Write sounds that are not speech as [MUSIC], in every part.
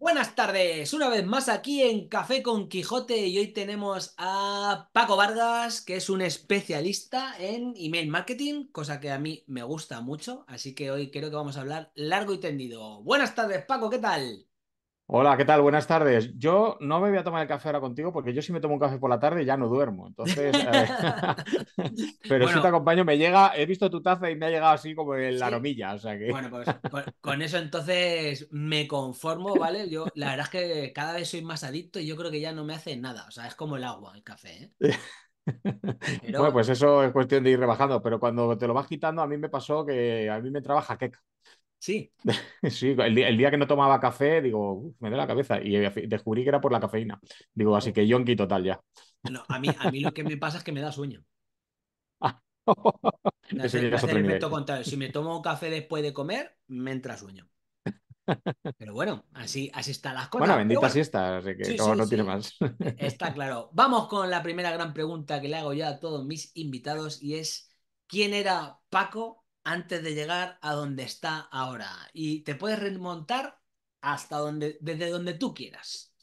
Buenas tardes, una vez más aquí en Café con Quijote y hoy tenemos a Paco Vargas, que es un especialista en email marketing, cosa que a mí me gusta mucho, así que hoy creo que vamos a hablar largo y tendido. Buenas tardes, Paco, ¿qué tal? Hola, ¿qué tal? Buenas tardes. Yo no me voy a tomar el café ahora contigo porque yo si me tomo un café por la tarde ya no duermo. Entonces, eh, [LAUGHS] pero si te acompaño, me llega, he visto tu taza y me ha llegado así como en la ¿sí? Bueno, pues con, eso entonces me conformo, ¿vale? Yo la verdad es que cada vez soy más adicto y yo creo que ya no me hace nada. O sea, es como el agua, el café. ¿eh? [LAUGHS] Bueno, pues eso es cuestión de ir rebajando, pero cuando te lo vas quitando, a mí me pasó que a mí me trabaja queca. Sí. [LAUGHS] sí, el día, que no tomaba café, digo, me da la cabeza. Y descubrí que era por la cafeína. Digo, así oh. que yo total ya. No, a mí, a mí lo que me pasa es que me da sueño. [LAUGHS] Si me tomo café después de comer, me entra sueño. [LAUGHS] Pero bueno, así, así están las cosas. Bueno, bendita siesta, así que todo no, tiene más. E-, está claro. Vamos con la primera gran pregunta que le hago ya a todos mis invitados y es: ¿quién era Paco antes de llegar a donde está ahora. Y te puedes remontar hasta donde, desde donde tú quieras.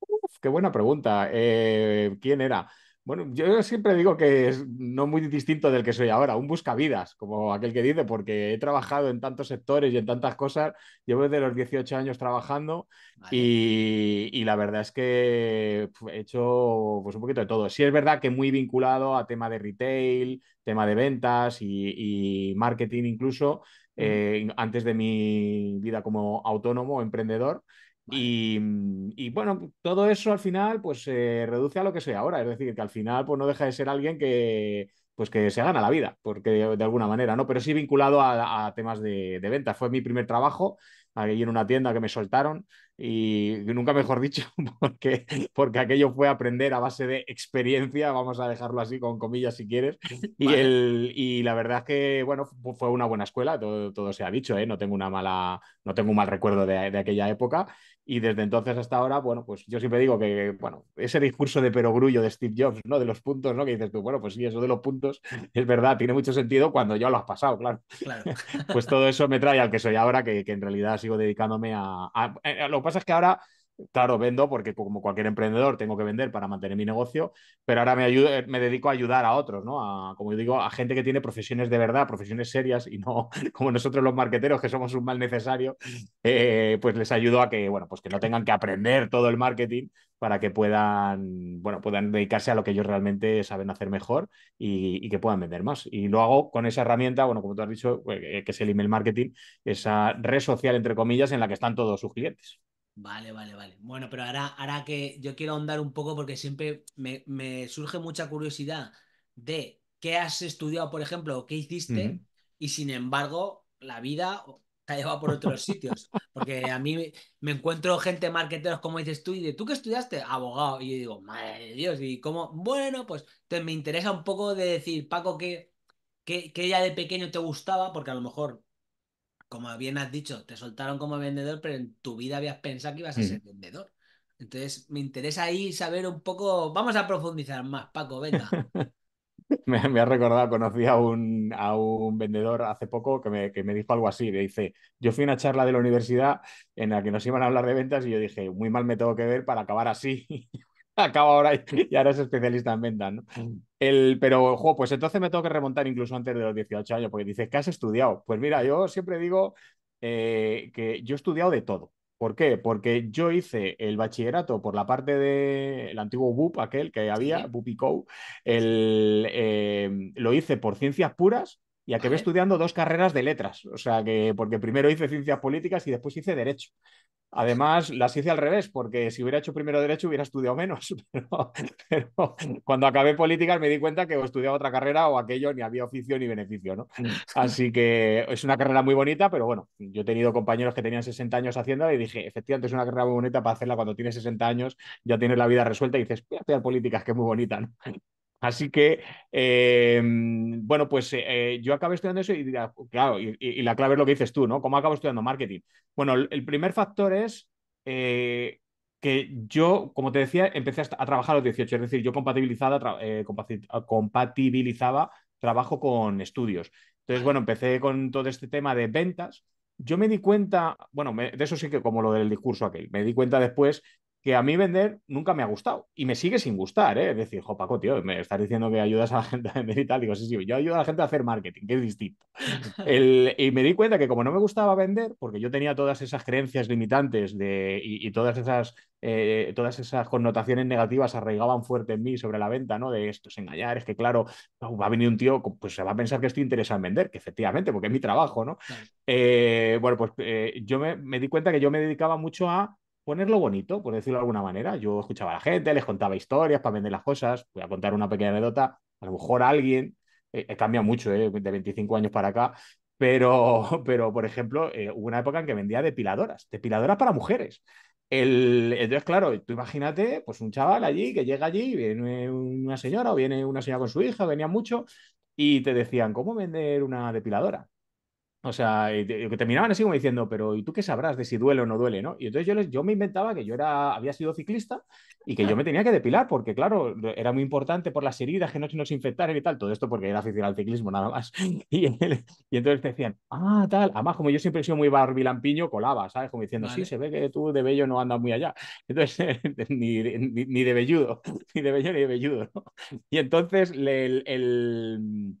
Uf, qué buena pregunta. Eh, ¿Quién era? Bueno, yo siempre digo que es no muy distinto del que soy ahora, un buscavidas, como aquel que dice, porque he trabajado en tantos sectores y en tantas cosas, llevo desde los 18 años trabajando y, la verdad es que he hecho pues, un poquito de todo. Sí es verdad que muy vinculado a tema de retail, tema de ventas y, marketing incluso, eh, antes de mi vida como autónomo, emprendedor. Mm, y, bueno, todo eso al final pues se reduce a lo que soy ahora, es decir, que al final pues no deja de ser alguien que pues que se gana la vida, porque de, alguna manera, ¿no? Pero sí vinculado a, temas de, de ventas. Fue mi primer trabajo allí en una tienda que me soltaron y nunca mejor dicho, [LAUGHS] porque, porque aquello fue aprender a base de experiencia, vamos a dejarlo así con comillas si quieres, y, el, y la verdad es que, bueno, fue una buena escuela, todo, se ha dicho, ¿eh? no tengo una mala, no tengo un mal recuerdo de, de, aquella época, y desde entonces hasta ahora, bueno, pues yo siempre digo que, bueno, ese discurso de perogrullo de Steve Jobs, ¿no? De los puntos, ¿no? Que dices tú, bueno, pues sí, eso de los puntos es verdad, tiene mucho sentido cuando ya lo has pasado, claro. [LAUGHS] pues todo eso me trae al que soy ahora, que, que en realidad sigo dedicándome a, eh, eh, Lo que pasa es que ahora, claro, vendo porque como cualquier emprendedor tengo que vender para mantener mi negocio, pero ahora me, eh, me dedico a ayudar a otros, ¿no? A, como yo digo, a gente que tiene profesiones de verdad, profesiones serias y no [LAUGHS] como nosotros los marqueteros que somos un mal necesario, pues les ayudo a que, bueno, pues que no tengan que aprender todo el marketing, para que puedan, bueno, puedan dedicarse a lo que ellos realmente saben hacer mejor y, que puedan vender más. Y lo hago con esa herramienta, bueno, como tú has dicho, eh, que es el email marketing, esa red social, entre comillas, en la que están todos sus clientes. Vale, vale, vale. Bueno, pero ahora, ahora que yo quiero ahondar un poco porque siempre me, surge mucha curiosidad de qué has estudiado, por ejemplo, o qué hiciste, y sin embargo, la vida te ha llevado por otros sitios. Porque a mí me encuentro gente marketeros, como dices tú, y de tú que estudiaste, abogado. Y yo digo, madre de Dios, y como, bueno, pues te, me interesa un poco de decir, Paco, que, que, ya de pequeño te gustaba, porque a lo mejor, como bien has dicho, te soltaron como vendedor, pero en tu vida habías pensado que ibas a ser mm. vendedor. Entonces, me interesa ahí saber un poco, vamos a profundizar más, Paco, venga. [LAUGHS] [LAUGHS] me, ha recordado, conocí a un, a un vendedor hace poco que me, que me dijo algo así. Le dice, yo fui a una charla de la universidad en la que nos iban a hablar de ventas y yo dije, muy mal me tengo que ver para acabar así. [LAUGHS] Acabo ahora y, ahora es especialista en ventas, mm. El, pero, pues entonces me tengo que remontar incluso antes de los 18 años, porque dices, ¿qué has estudiado? Pues mira, yo siempre digo eh, que yo he estudiado de todo. ¿Por qué? Porque yo hice el bachillerato por la parte del antiguo BUP, aquel que había, sí. y El, em, lo hice por ciencias puras y acabé estudiando dos carreras de letras. O sea, que porque primero hice ciencias políticas y después hice derecho. Además, las hice al revés, porque si hubiera hecho primero derecho hubiera estudiado menos. [LAUGHS] Pero, cuando acabé políticas me di cuenta que o estudiaba otra carrera o aquello ni había oficio ni beneficio, ¿no? Mm. Así que es una carrera muy bonita, pero bueno, yo he tenido compañeros que tenían 60 años haciendo y dije, efectivamente es una carrera muy bonita para hacerla cuando tienes 60 años, ya tienes la vida resuelta y dices, voy a políticas, que muy bonita, ¿no? Así que, em, bueno, pues eh, eh, yo acabo estudiando eso y, claro, y, la clave es lo que dices tú, ¿no? ¿Cómo acabo estudiando marketing? Bueno, el primer factor es eh, que yo, como te decía, empecé a trabajar a los 18, es decir, yo compatibilizaba, ah, compatibilizaba trabajo con estudios. Entonces, bueno, empecé con todo este tema de ventas. Yo me di cuenta, bueno, de eso sí que como lo del discurso aquel, me di cuenta después que a mí vender nunca me ha gustado y me sigue sin gustar, ¿eh? Es decir, jo, Paco, tío, me estás diciendo que ayudas a la gente a vender y tal. Digo, sí, sí, yo ayudo a la gente a hacer marketing, que es distinto. y me di cuenta que como no me gustaba vender, porque yo tenía todas esas creencias limitantes de, y, todas, esas, eh, todas esas connotaciones negativas arraigaban fuerte en mí sobre la venta, ¿no? De esto es engañar, es que claro, va a venir un tío, pues se va a pensar que estoy interesado en vender, que efectivamente, porque es mi trabajo, ¿no? Eh, bueno, pues eh, yo me di cuenta que yo me dedicaba mucho a ponerlo bonito, por decirlo de alguna manera. Yo escuchaba a la gente, les contaba historias para vender las cosas. Voy a contar una pequeña anécdota. A lo mejor alguien, eh, he cambiado mucho, eh, de 25 años para acá, pero, [LAUGHS] pero por ejemplo, eh, hubo una época en que vendía depiladoras, depiladoras para mujeres. entonces, claro, tú imagínate, pues un chaval allí que llega allí, viene una señora o viene una señora con su hija, venía mucho, y te decían, ¿cómo vender una depiladora? O sea, que terminaban así como diciendo, pero ¿y tú qué sabrás de si duele o no duele, no? Y entonces yo, les, yo me inventaba que yo era, había sido ciclista y que yo me tenía que depilar, porque claro, era muy importante por las heridas que no se nos infectaran y tal, todo esto porque era aficionado al ciclismo nada más. [LAUGHS] Y, y entonces te decían, ah, tal, además como yo siempre he sido muy barbilampiño, colaba, ¿sabes? Como diciendo, sí, se ve que tú de bello no andas muy allá. Entonces, [LAUGHS] ni, ni, de velludo, [LAUGHS] ni de bello ni de velludo, ¿no? Y entonces el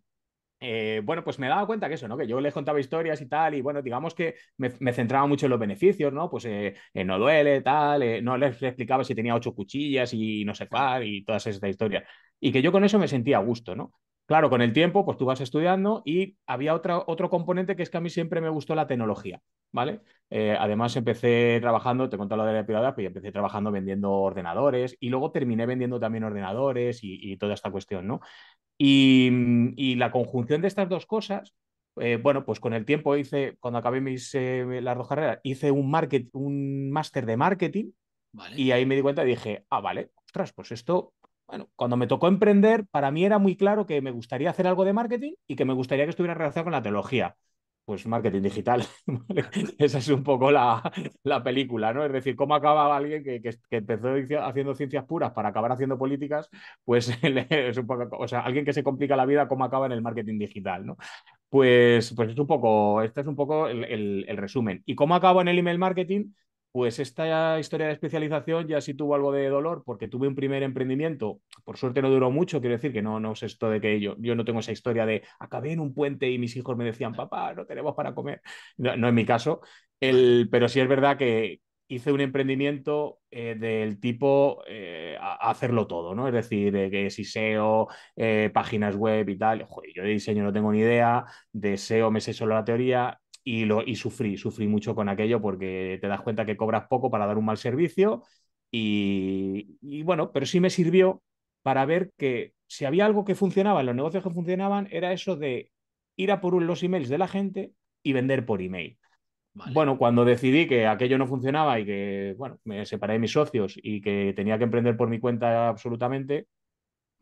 eh, bueno, pues me daba cuenta que eso, ¿no? Que yo les contaba historias y tal, y bueno, digamos que me, centraba mucho en los beneficios, ¿no? Pues eh, eh, no duele, tal, no les explicaba si tenía ocho cuchillas y no sé cuál, y todas esas historias. Y que yo con eso me sentía a gusto, ¿no? Claro, con el tiempo, pues tú vas estudiando y había otro componente que es que a mí siempre me gustó la tecnología, ¿vale? Eh, además empecé trabajando, te conté lo de la pirada, pues empecé trabajando vendiendo ordenadores y luego terminé vendiendo también ordenadores y, toda esta cuestión, ¿no? Y, la conjunción de estas dos cosas, eh, bueno, pues con el tiempo hice, cuando acabé mis, eh, las dos carreras, hice un, market, un máster de marketing Y ahí me di cuenta y dije, ah, vale, ostras, pues esto bueno, cuando me tocó emprender, para mí era muy claro que me gustaría hacer algo de marketing y que me gustaría que estuviera relacionado con la teología. Pues marketing digital. [LAUGHS] [LAUGHS] Esa es un poco la, película, ¿no? Es decir, cómo acaba alguien que, empezó haciendo ciencias puras para acabar haciendo políticas, pues [LAUGHS] es un poco, o sea, alguien que se complica la vida, cómo acaba en el marketing digital, ¿no? Pues, pues es un poco, este es un poco el, el resumen. ¿Y cómo acabo en el email marketing? pues esta historia de especialización ya sí tuvo algo de dolor porque tuve un primer emprendimiento, por suerte no duró mucho, quiero decir que no, no es esto de que yo, yo no tengo esa historia de acabé en un puente y mis hijos me decían, papá, no tenemos para comer, no, en es mi caso, El, pero sí es verdad que hice un emprendimiento eh, del tipo eh, hacerlo todo, ¿no? Es decir, que si SEO, eh, páginas web y tal, yo de diseño no tengo ni idea, de SEO me sé solo la teoría, y, lo, y sufrí, sufrí mucho con aquello porque te das cuenta que cobras poco para dar un mal servicio y, bueno, pero sí me sirvió para ver que si había algo que funcionaba, en los negocios que funcionaban, era eso de ir a por los emails de la gente y vender por email. Bueno, cuando decidí que aquello no funcionaba y que, bueno, me separé de mis socios y que tenía que emprender por mi cuenta absolutamente,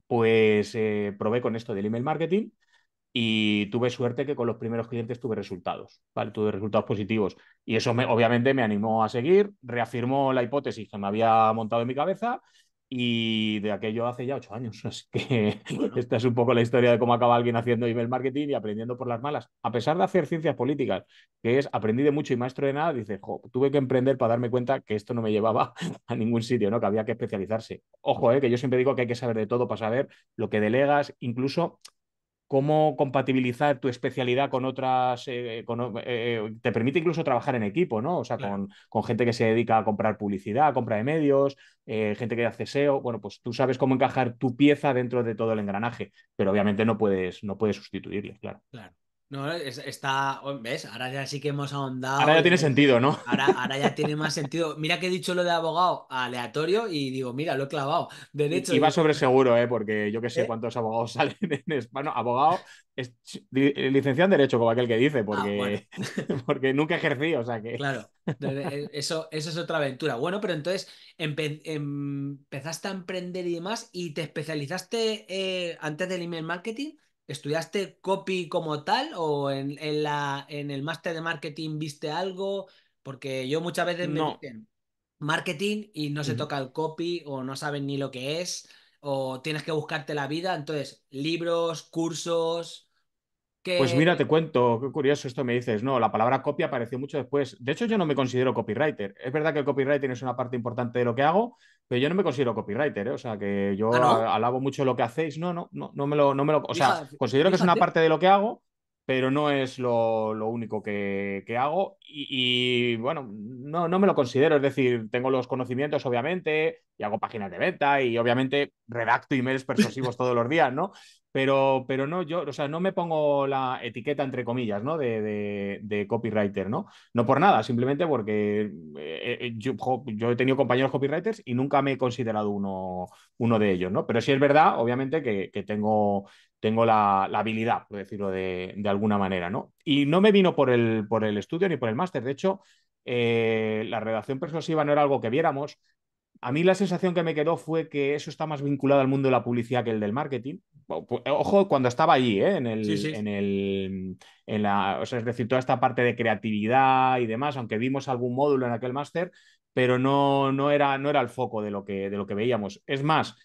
pues eh, probé con esto del email marketing y tuve suerte que con los primeros clientes tuve resultados, ¿vale? Tuve resultados positivos. Y eso me, obviamente me animó a seguir, reafirmó la hipótesis que me había montado en mi cabeza y de aquello hace ya ocho años. [LAUGHS] Así que esta es un poco la historia de cómo acaba alguien haciendo email marketing y aprendiendo por las malas. A pesar de hacer ciencias políticas, que es aprendí de mucho y maestro de nada, dice, jo, tuve que emprender para darme cuenta que esto no me llevaba [LAUGHS] a ningún sitio, ¿no? Que había que especializarse. Ojo, eh, que yo siempre digo que hay que saber de todo para saber lo que delegas, incluso cómo compatibilizar tu especialidad con otras, eh, eh, te permite incluso trabajar en equipo, ¿no? O sea, con, gente que se dedica a comprar publicidad, compra de medios, eh, gente que hace SEO, bueno, pues tú sabes cómo encajar tu pieza dentro de todo el engranaje, pero obviamente no puedes, no puedes sustituirle, claro. Claro. No, está, oh, ¿ves? Ahora ya sí que hemos ahondado. Ahora ya tiene sentido, ¿no? Ahora, [LAUGHS] ahora ya tiene más sentido. Mira que he dicho lo de abogado aleatorio y digo, mira, lo he clavado. Derecho. Y, va sobre seguro, ¿eh? Porque yo que sé eh. cuántos abogados [LAUGHS] salen en España. Bueno, abogado, es, eh, licenciado en Derecho, como aquel que dice, ah, porque, [LAUGHS] porque nunca ejercí, o sea que. Claro, eh, eso, eso es otra aventura. Bueno, pero entonces empezaste a emprender y demás y te especializaste antes del email marketing ¿Estudiaste copy como tal o en, la, en el máster de marketing viste algo? Porque yo muchas veces me dicen marketing y no se toca el copy o no saben ni lo que es o tienes que buscarte la vida. Entonces, libros, cursos. Pues mira, te cuento, qué curioso esto me dices. No, la palabra copia apareció mucho después. De hecho, yo no me considero copywriter. Es verdad que el copywriting es una parte importante de lo que hago, pero yo no me considero copywriter. ¿eh? O sea, que ah, yo alabo mucho lo que hacéis. No, no, no, me lo, no me lo. O sea, considero que es una parte de lo que hago, pero no es lo, único que, hago y, bueno, no, no me lo considero, es decir, tengo los conocimientos obviamente y hago páginas de venta y obviamente redacto emails [LAUGHS] persuasivos todos los días, ¿no? Pero, pero no, yo, o sea, no me pongo la etiqueta entre comillas, ¿no? De, de, copywriter, ¿no? No por nada, simplemente porque eh, eh, yo, he tenido compañeros copywriters y nunca me he considerado uno, uno de ellos, ¿no? Pero sí es verdad, obviamente, que, que tengo tengo la, habilidad, por decirlo de, alguna manera, ¿no? Y no me vino por el, por el estudio ni por el máster. De hecho, eh, la redacción persuasiva no era algo que viéramos. A mí la sensación que me quedó fue que eso está más vinculado al mundo de la publicidad que el del marketing. Ojo, cuando estaba allí, ¿eh? en el, En el en la, o es decir, toda esta parte de creatividad y demás, aunque vimos algún módulo en aquel máster, pero no, no, era, no era el foco de lo que, de lo que veíamos. Es más,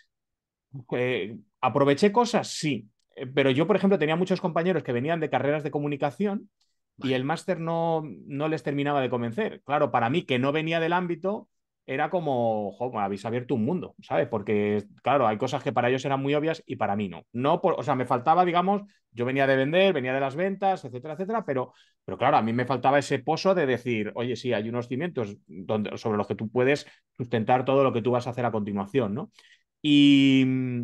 eh, ¿Aproveché cosas? Sí, eh, pero yo, por ejemplo, tenía muchos compañeros que venían de carreras de comunicación y el máster no, no les terminaba de convencer. Claro, para mí, que no venía del ámbito, era como, jo, habéis abierto un mundo, ¿sabes? Porque, claro, hay cosas que para ellos eran muy obvias y para mí no. No, o sea, me faltaba, digamos, yo venía de vender, venía de las ventas, etcétera, etcétera, pero, pero claro, a mí me faltaba ese pozo de decir, oye, sí, hay unos cimientos donde, sobre los que tú puedes sustentar todo lo que tú vas a hacer a continuación, ¿no? Y mm,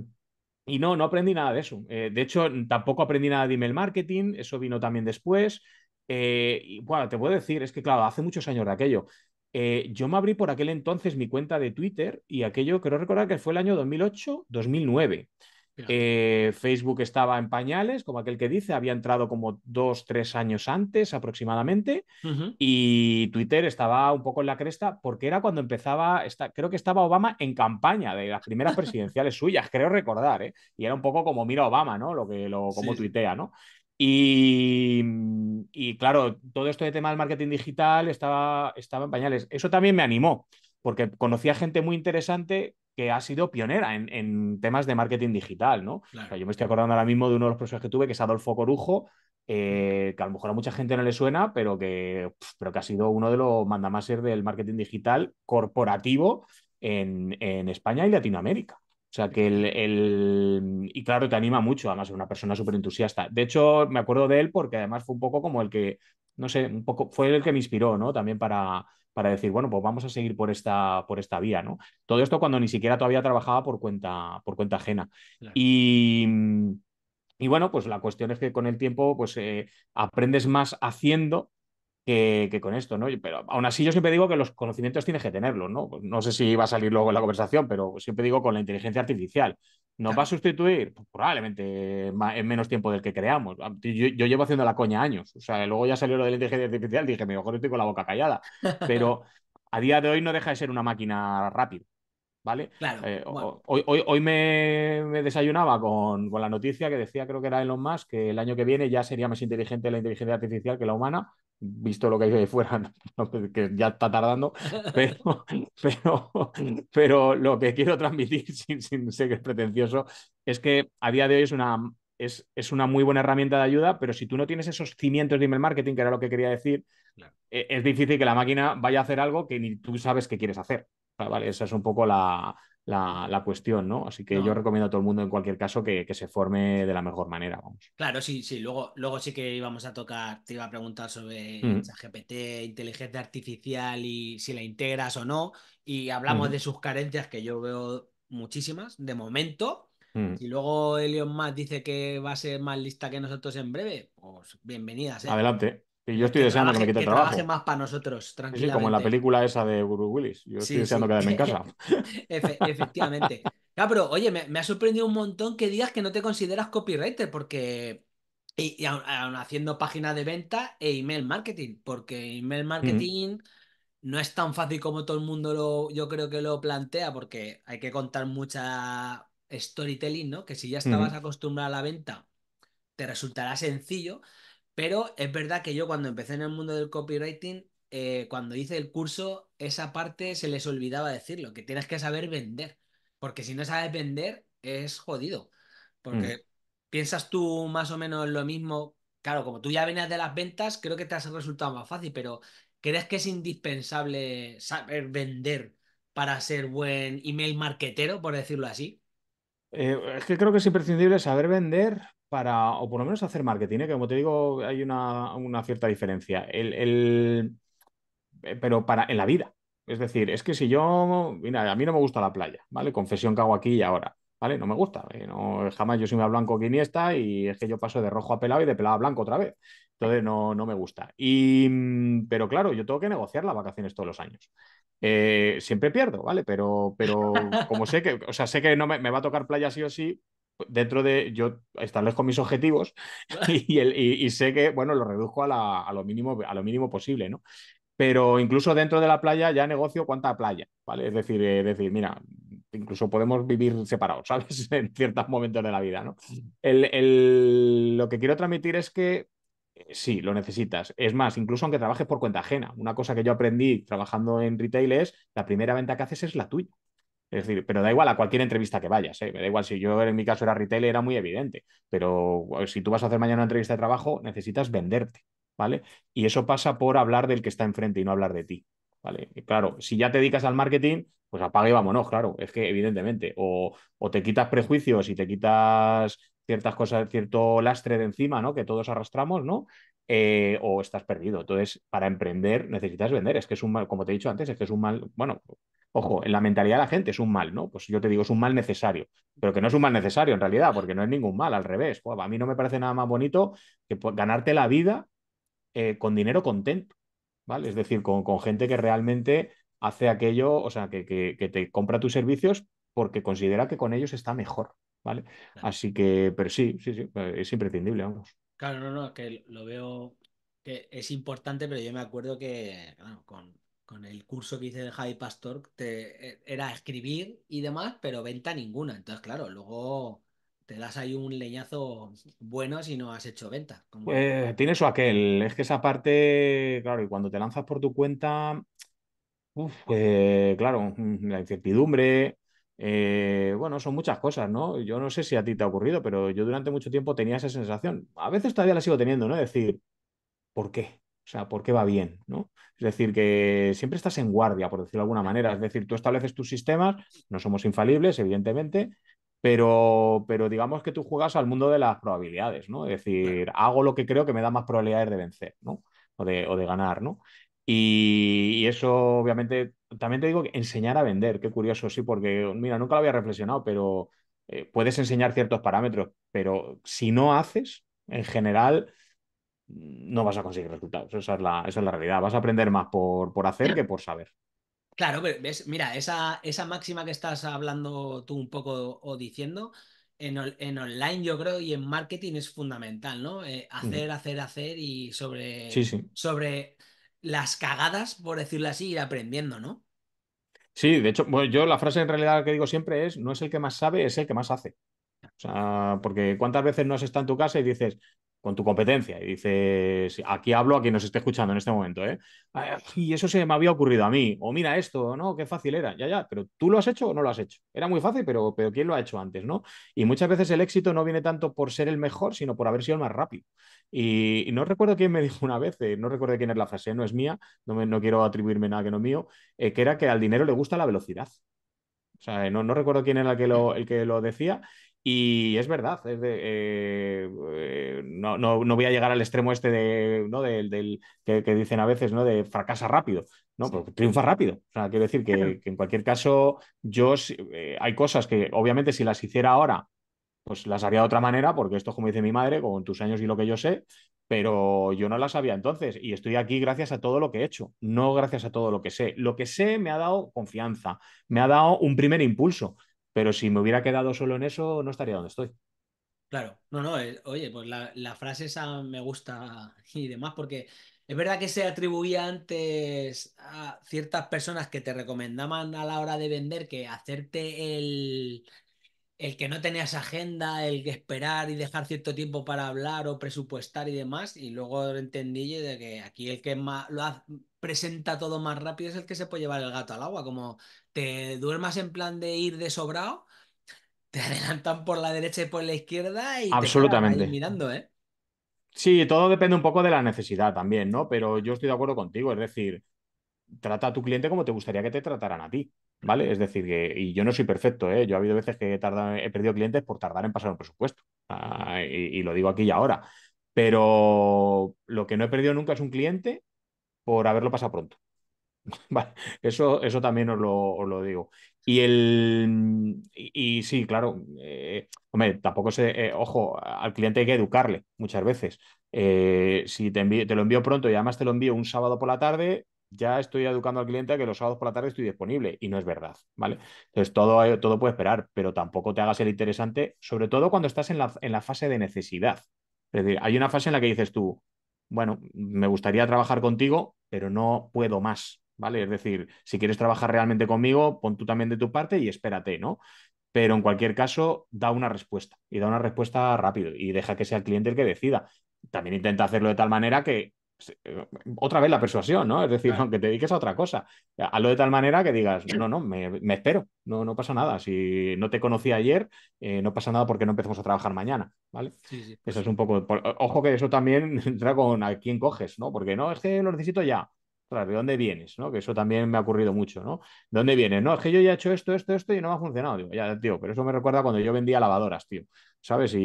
y no, no aprendí nada de eso. Eh, de hecho, tampoco aprendí nada de email marketing, eso vino también después. Eh, y bueno, te puedo decir, es que claro, hace muchos años de aquello. Eh, yo me abrí por aquel entonces mi cuenta de Twitter y aquello, creo recordar que fue el año 2008, 2009. Eh, Facebook estaba en pañales, como aquel que dice, había entrado como dos, tres años antes aproximadamente, y Twitter estaba un poco en la cresta porque era cuando empezaba, creo que estaba Obama en campaña de las primeras [LAUGHS] presidenciales suyas, creo recordar, ¿eh? y era un poco como mira Obama, ¿no? Lo que lo, como tuitea, ¿no? Mm, y, claro, todo esto de tema del marketing digital estaba, estaba en pañales. Eso también me animó, porque conocía gente muy interesante que ha sido pionera en, temas de marketing digital, ¿no? yo me estoy acordando ahora mismo de uno de los profesores que tuve, que es Adolfo Corujo, eh, que a lo mejor a mucha gente no le suena, pero que, pero que ha sido uno de los mandamases del marketing digital corporativo en, España y Latinoamérica. O sea que el, Y claro, te anima mucho, además es una persona súper entusiasta. De hecho, me acuerdo de él porque además fue un poco como el que, no sé, un poco fue el que me inspiró, ¿no? También para, para decir, bueno, pues vamos a seguir por esta, por esta vía, ¿no? Todo esto cuando ni siquiera todavía trabajaba por cuenta, por cuenta ajena. Y, mm, y, bueno, pues la cuestión es que con el tiempo pues eh, aprendes más haciendo que, que, con esto, ¿no? Pero aún así yo siempre digo que los conocimientos tienes que tenerlos, ¿no? Pues no sé si va a salir luego en la conversación, pero siempre digo con la inteligencia artificial. ¿Nos va a sustituir? Pues, probablemente en menos tiempo del que creamos. Ah, yo, llevo haciendo la coña años. O sea, luego ya salió lo de la inteligencia artificial, dije, mejor estoy con la boca callada. Pero [LAUGHS] a día de hoy no deja de ser una máquina rápida. ¿Vale? Eh, hoy, me, desayunaba con, con la noticia que decía, creo que era Elon Musk, que el año que viene ya sería más inteligente la inteligencia artificial que la humana visto lo que hay ahí fuera, [LAUGHS] que ya está tardando, [LAUGHS] [LAUGHS] pero, pero, lo que quiero transmitir, sin, sin ser pretencioso, es que a día de hoy es una, es, una muy buena herramienta de ayuda, pero si tú no tienes esos cimientos de email marketing, que era lo que quería decir, e, es, difícil que la máquina vaya a hacer algo que ni tú sabes que quieres hacer. ¿vale? Esa es un poco la, la, la, cuestión, ¿no? Así que yo recomiendo a todo el mundo, en cualquier caso, que, se forme de la mejor manera, Claro, sí, sí. Luego, luego sí que íbamos a tocar, te iba a preguntar sobre mm. GPT, inteligencia artificial y si la integras o no. Y hablamos mm. de sus carencias, que yo veo muchísimas de momento. Mm. y luego Elion Musk dice que va a ser más lista que nosotros en breve, pues bienvenidas. ¿eh? Adelante. Y yo estoy deseando que me quite el trabajo. Que trabaje más para nosotros, tranquilamente. Sí, como en la película esa de Bruce Willis. Yo estoy deseando quedarme en casa. [LAUGHS] efectivamente. Claro, pero oye, me, ha sorprendido un montón que digas que no te consideras copywriter, porque. Y, aún haciendo páginas de venta e email marketing, porque email marketing no es tan fácil como todo el mundo lo, yo creo que lo plantea, porque hay que contar mucha storytelling, ¿no? Que si ya estabas acostumbrado a la venta, te resultará sencillo, pero es verdad que yo cuando empecé en el mundo del copywriting, eh, cuando hice el curso, esa parte se les olvidaba decirlo, que tienes que saber vender. Porque si no sabes vender, es jodido. Porque mm. piensas tú más o menos lo mismo. Claro, como tú ya venías de las ventas, creo que te has resultado más fácil, pero ¿crees que es indispensable saber vender para ser buen email marketero, por decirlo así? Eh, es que creo que es imprescindible saber vender, para, o por lo menos hacer marketing, ¿eh? que como te digo, hay una, cierta diferencia. El, eh, pero para, en la vida. Es decir, es que si yo, mira, a mí no me gusta la playa, ¿vale? Confesión que hago aquí y ahora, ¿vale? No me gusta. Eh, jamás yo soy más blanco que y es que yo paso de rojo a pelado y de pelado a blanco otra vez. Entonces no, no me gusta. Y, mm, pero claro, yo tengo que negociar las vacaciones todos los años. siempre pierdo, ¿vale? Pero, pero como sé que, o sea, sé que no me, me va a tocar playa sí o sí, dentro de, yo establezco mis objetivos [LAUGHS] y, y, sé que, bueno, lo reduzco a, la, lo mínimo, a lo mínimo posible, ¿no? Pero incluso dentro de la playa ya negocio cuánta playa, ¿vale? Es decir, eh, decir, mira, incluso podemos vivir separados, [LAUGHS] ¿sabes? En ciertos momentos de la vida, ¿no? El, lo que quiero transmitir es que eh, sí, lo necesitas. Es más, incluso aunque trabajes por cuenta ajena, una cosa que yo aprendí trabajando en retail es, la primera venta que haces es la tuya. Es decir, pero da igual a cualquier entrevista que vayas, ¿eh? me da igual si yo en mi caso era retail, era muy evidente, pero eh, si tú vas a hacer mañana una entrevista de trabajo, necesitas venderte, ¿vale? Y eso pasa por hablar del que está enfrente y no hablar de ti, ¿vale? claro, si ya te dedicas al marketing, pues apaga y vámonos, claro, es que evidentemente, o, te quitas prejuicios y te quitas ciertas cosas, cierto lastre de encima, ¿no? Que todos arrastramos, ¿no? Eh, o estás perdido. Entonces, para emprender necesitas vender. Es que es un mal, como te he dicho antes, es que es un mal, bueno, Ojo, en la mentalidad de la gente es un mal, ¿no? Pues yo te digo, es un mal necesario, pero que no es un mal necesario en realidad, porque no es ningún mal, al revés. a mí no me parece nada más bonito que pues, ganarte la vida eh, con dinero contento, ¿vale? Es decir, con, gente que realmente hace aquello, o sea, que, te compra tus servicios porque considera que con ellos está mejor, ¿vale? Así que, pero sí, sí, sí, eh, es imprescindible, vamos. Claro, no, no, es que lo veo que es importante, pero yo me acuerdo que, claro, con, con el curso que hice de Javi Pastor, te, e, era escribir y demás, pero venta ninguna. Entonces, claro, luego te das ahí un leñazo bueno si no has hecho venta. Tienes eh, tiene su aquel. Es que esa parte, claro, y cuando te lanzas por tu cuenta, uf, eh, claro, mm, la incertidumbre. Eh, bueno, son muchas cosas, ¿no? Yo no sé si a ti te ha ocurrido, pero yo durante mucho tiempo tenía esa sensación. A veces todavía la sigo teniendo, ¿no? Decir, ¿por qué? O sea, ¿por qué va bien? ¿no? Es decir, que siempre estás en guardia, por decirlo de alguna manera. Es decir, tú estableces tus sistemas, no somos infalibles, evidentemente, pero, pero digamos que tú juegas al mundo de las probabilidades, ¿no? Es decir, hago lo que creo que me da más probabilidades de vencer, ¿no? O de, ganar, ¿no? Y, eso, obviamente, también te digo que enseñar a vender, qué curioso, sí, porque, mira, nunca lo había reflexionado, pero eh, puedes enseñar ciertos parámetros, pero si no haces, en general no vas a conseguir resultados. Esa es la, es la realidad. Vas a aprender más por, por hacer que por saber. Claro, pero ves, mira, esa, esa máxima que estás hablando tú un poco o diciendo, en, online yo creo y en marketing es fundamental, ¿no? Eh, hacer, hacer, hacer y sobre, sobre las cagadas, por decirlo así, ir aprendiendo, ¿no? Sí, de hecho, yo la frase en realidad que digo siempre es, no es el que más sabe, es el que más hace. O sea, porque cuántas veces no has estado en tu casa y dices, con tu competencia y dices, aquí hablo a quien nos esté escuchando en este momento, ¿eh? Y eso se me había ocurrido a mí, o mira esto, ¿no? Qué fácil era, ya, ya, pero tú lo has hecho o no lo has hecho. Era muy fácil, pero, pero ¿quién lo ha hecho antes, ¿no? Y muchas veces el éxito no viene tanto por ser el mejor, sino por haber sido el más rápido. Y, no recuerdo quién me [LAUGHS] dijo una vez, eh, no recuerdo quién es la frase, no es mía, no, no quiero atribuirme nada que no es mío, eh, que era que al dinero le gusta la velocidad. O sea, no, no, recuerdo quién era el que el que lo decía, y es verdad, es eh, eh, no, no, voy a llegar al extremo este de, ¿no? del, que, dicen a veces, ¿no? De fracasa rápido, ¿no? Porque triunfa rápido. O sea, quiero decir que, en cualquier caso, yo eh, hay cosas que obviamente si las hiciera ahora, pues las haría de otra manera, porque esto como dice mi madre, con tus años y lo que yo sé, pero yo no las sabía entonces y estoy aquí gracias a todo lo que he hecho, no gracias a todo lo que sé. Lo que sé me ha dado confianza, me ha dado un primer impulso pero si me hubiera quedado solo en eso, no estaría donde estoy. Claro, no, no, eh, oye, pues la, la, frase esa me gusta y demás, porque es verdad que se atribuía antes a ciertas personas que te recomendaban a la hora de vender que hacerte el, el que no tenías agenda, el que esperar y dejar cierto tiempo para hablar o presupuestar y demás, y luego entendí de que aquí el que más lo presenta todo más rápido es el que se puede llevar el gato al agua, como te duermas en plan de ir de sobrado, [LAUGHS] te adelantan por la derecha y por la izquierda y Absolutamente. te ahí mirando, ¿eh? Sí, todo depende un poco de la necesidad también, ¿no? Pero yo estoy de acuerdo contigo, es decir, trata a tu cliente como te gustaría que te trataran a ti. ¿vale? Es decir, que, y yo no soy perfecto, ¿eh? Yo ha habido veces que he, he perdido clientes por tardar en pasar un presupuesto, ah, y, lo digo aquí y ahora, pero lo que no he perdido nunca es un cliente por haberlo pasado pronto. [LAUGHS] eso, eso también os lo, digo. Y el y, sí, claro, eh, hombre, tampoco sé, eh, ojo, al cliente hay que educarle muchas veces. si te, te lo envío pronto y además te lo envío un sábado por la tarde, ya estoy educando al cliente a que los sábados por la tarde estoy disponible y no es verdad, ¿vale? Entonces todo, todo puede esperar, pero tampoco te hagas el interesante, sobre todo cuando estás en la, en la fase de necesidad. Es decir, hay una fase en la que dices tú, bueno, me gustaría trabajar contigo, pero no puedo más, ¿vale? Es decir, si quieres trabajar realmente conmigo, pon tú también de tu parte y espérate, ¿no? Pero en cualquier caso, da una respuesta y da una respuesta rápido y deja que sea el cliente el que decida. También intenta hacerlo de tal manera que eh, otra vez la persuasión, ¿no? Es decir, aunque te dediques a otra cosa, hazlo de tal manera que digas, [CLEARS THROAT] no, no, me, espero, no, no pasa nada. Si no te conocí ayer, eh, no pasa nada porque no empezamos a trabajar mañana, ¿vale? Pues eso es un poco, ojo que eso también [LAUGHS] entra con a quién coges, ¿no? Porque no, es que lo necesito ya. ¿de dónde vienes? ¿no? Que eso también me ha ocurrido mucho, ¿no? ¿De dónde vienes? No, es que yo ya he hecho esto, esto, esto y no me ha funcionado. Digo, ya, tío, pero eso me recuerda cuando yo vendía lavadoras, tío, ¿sabes? Y,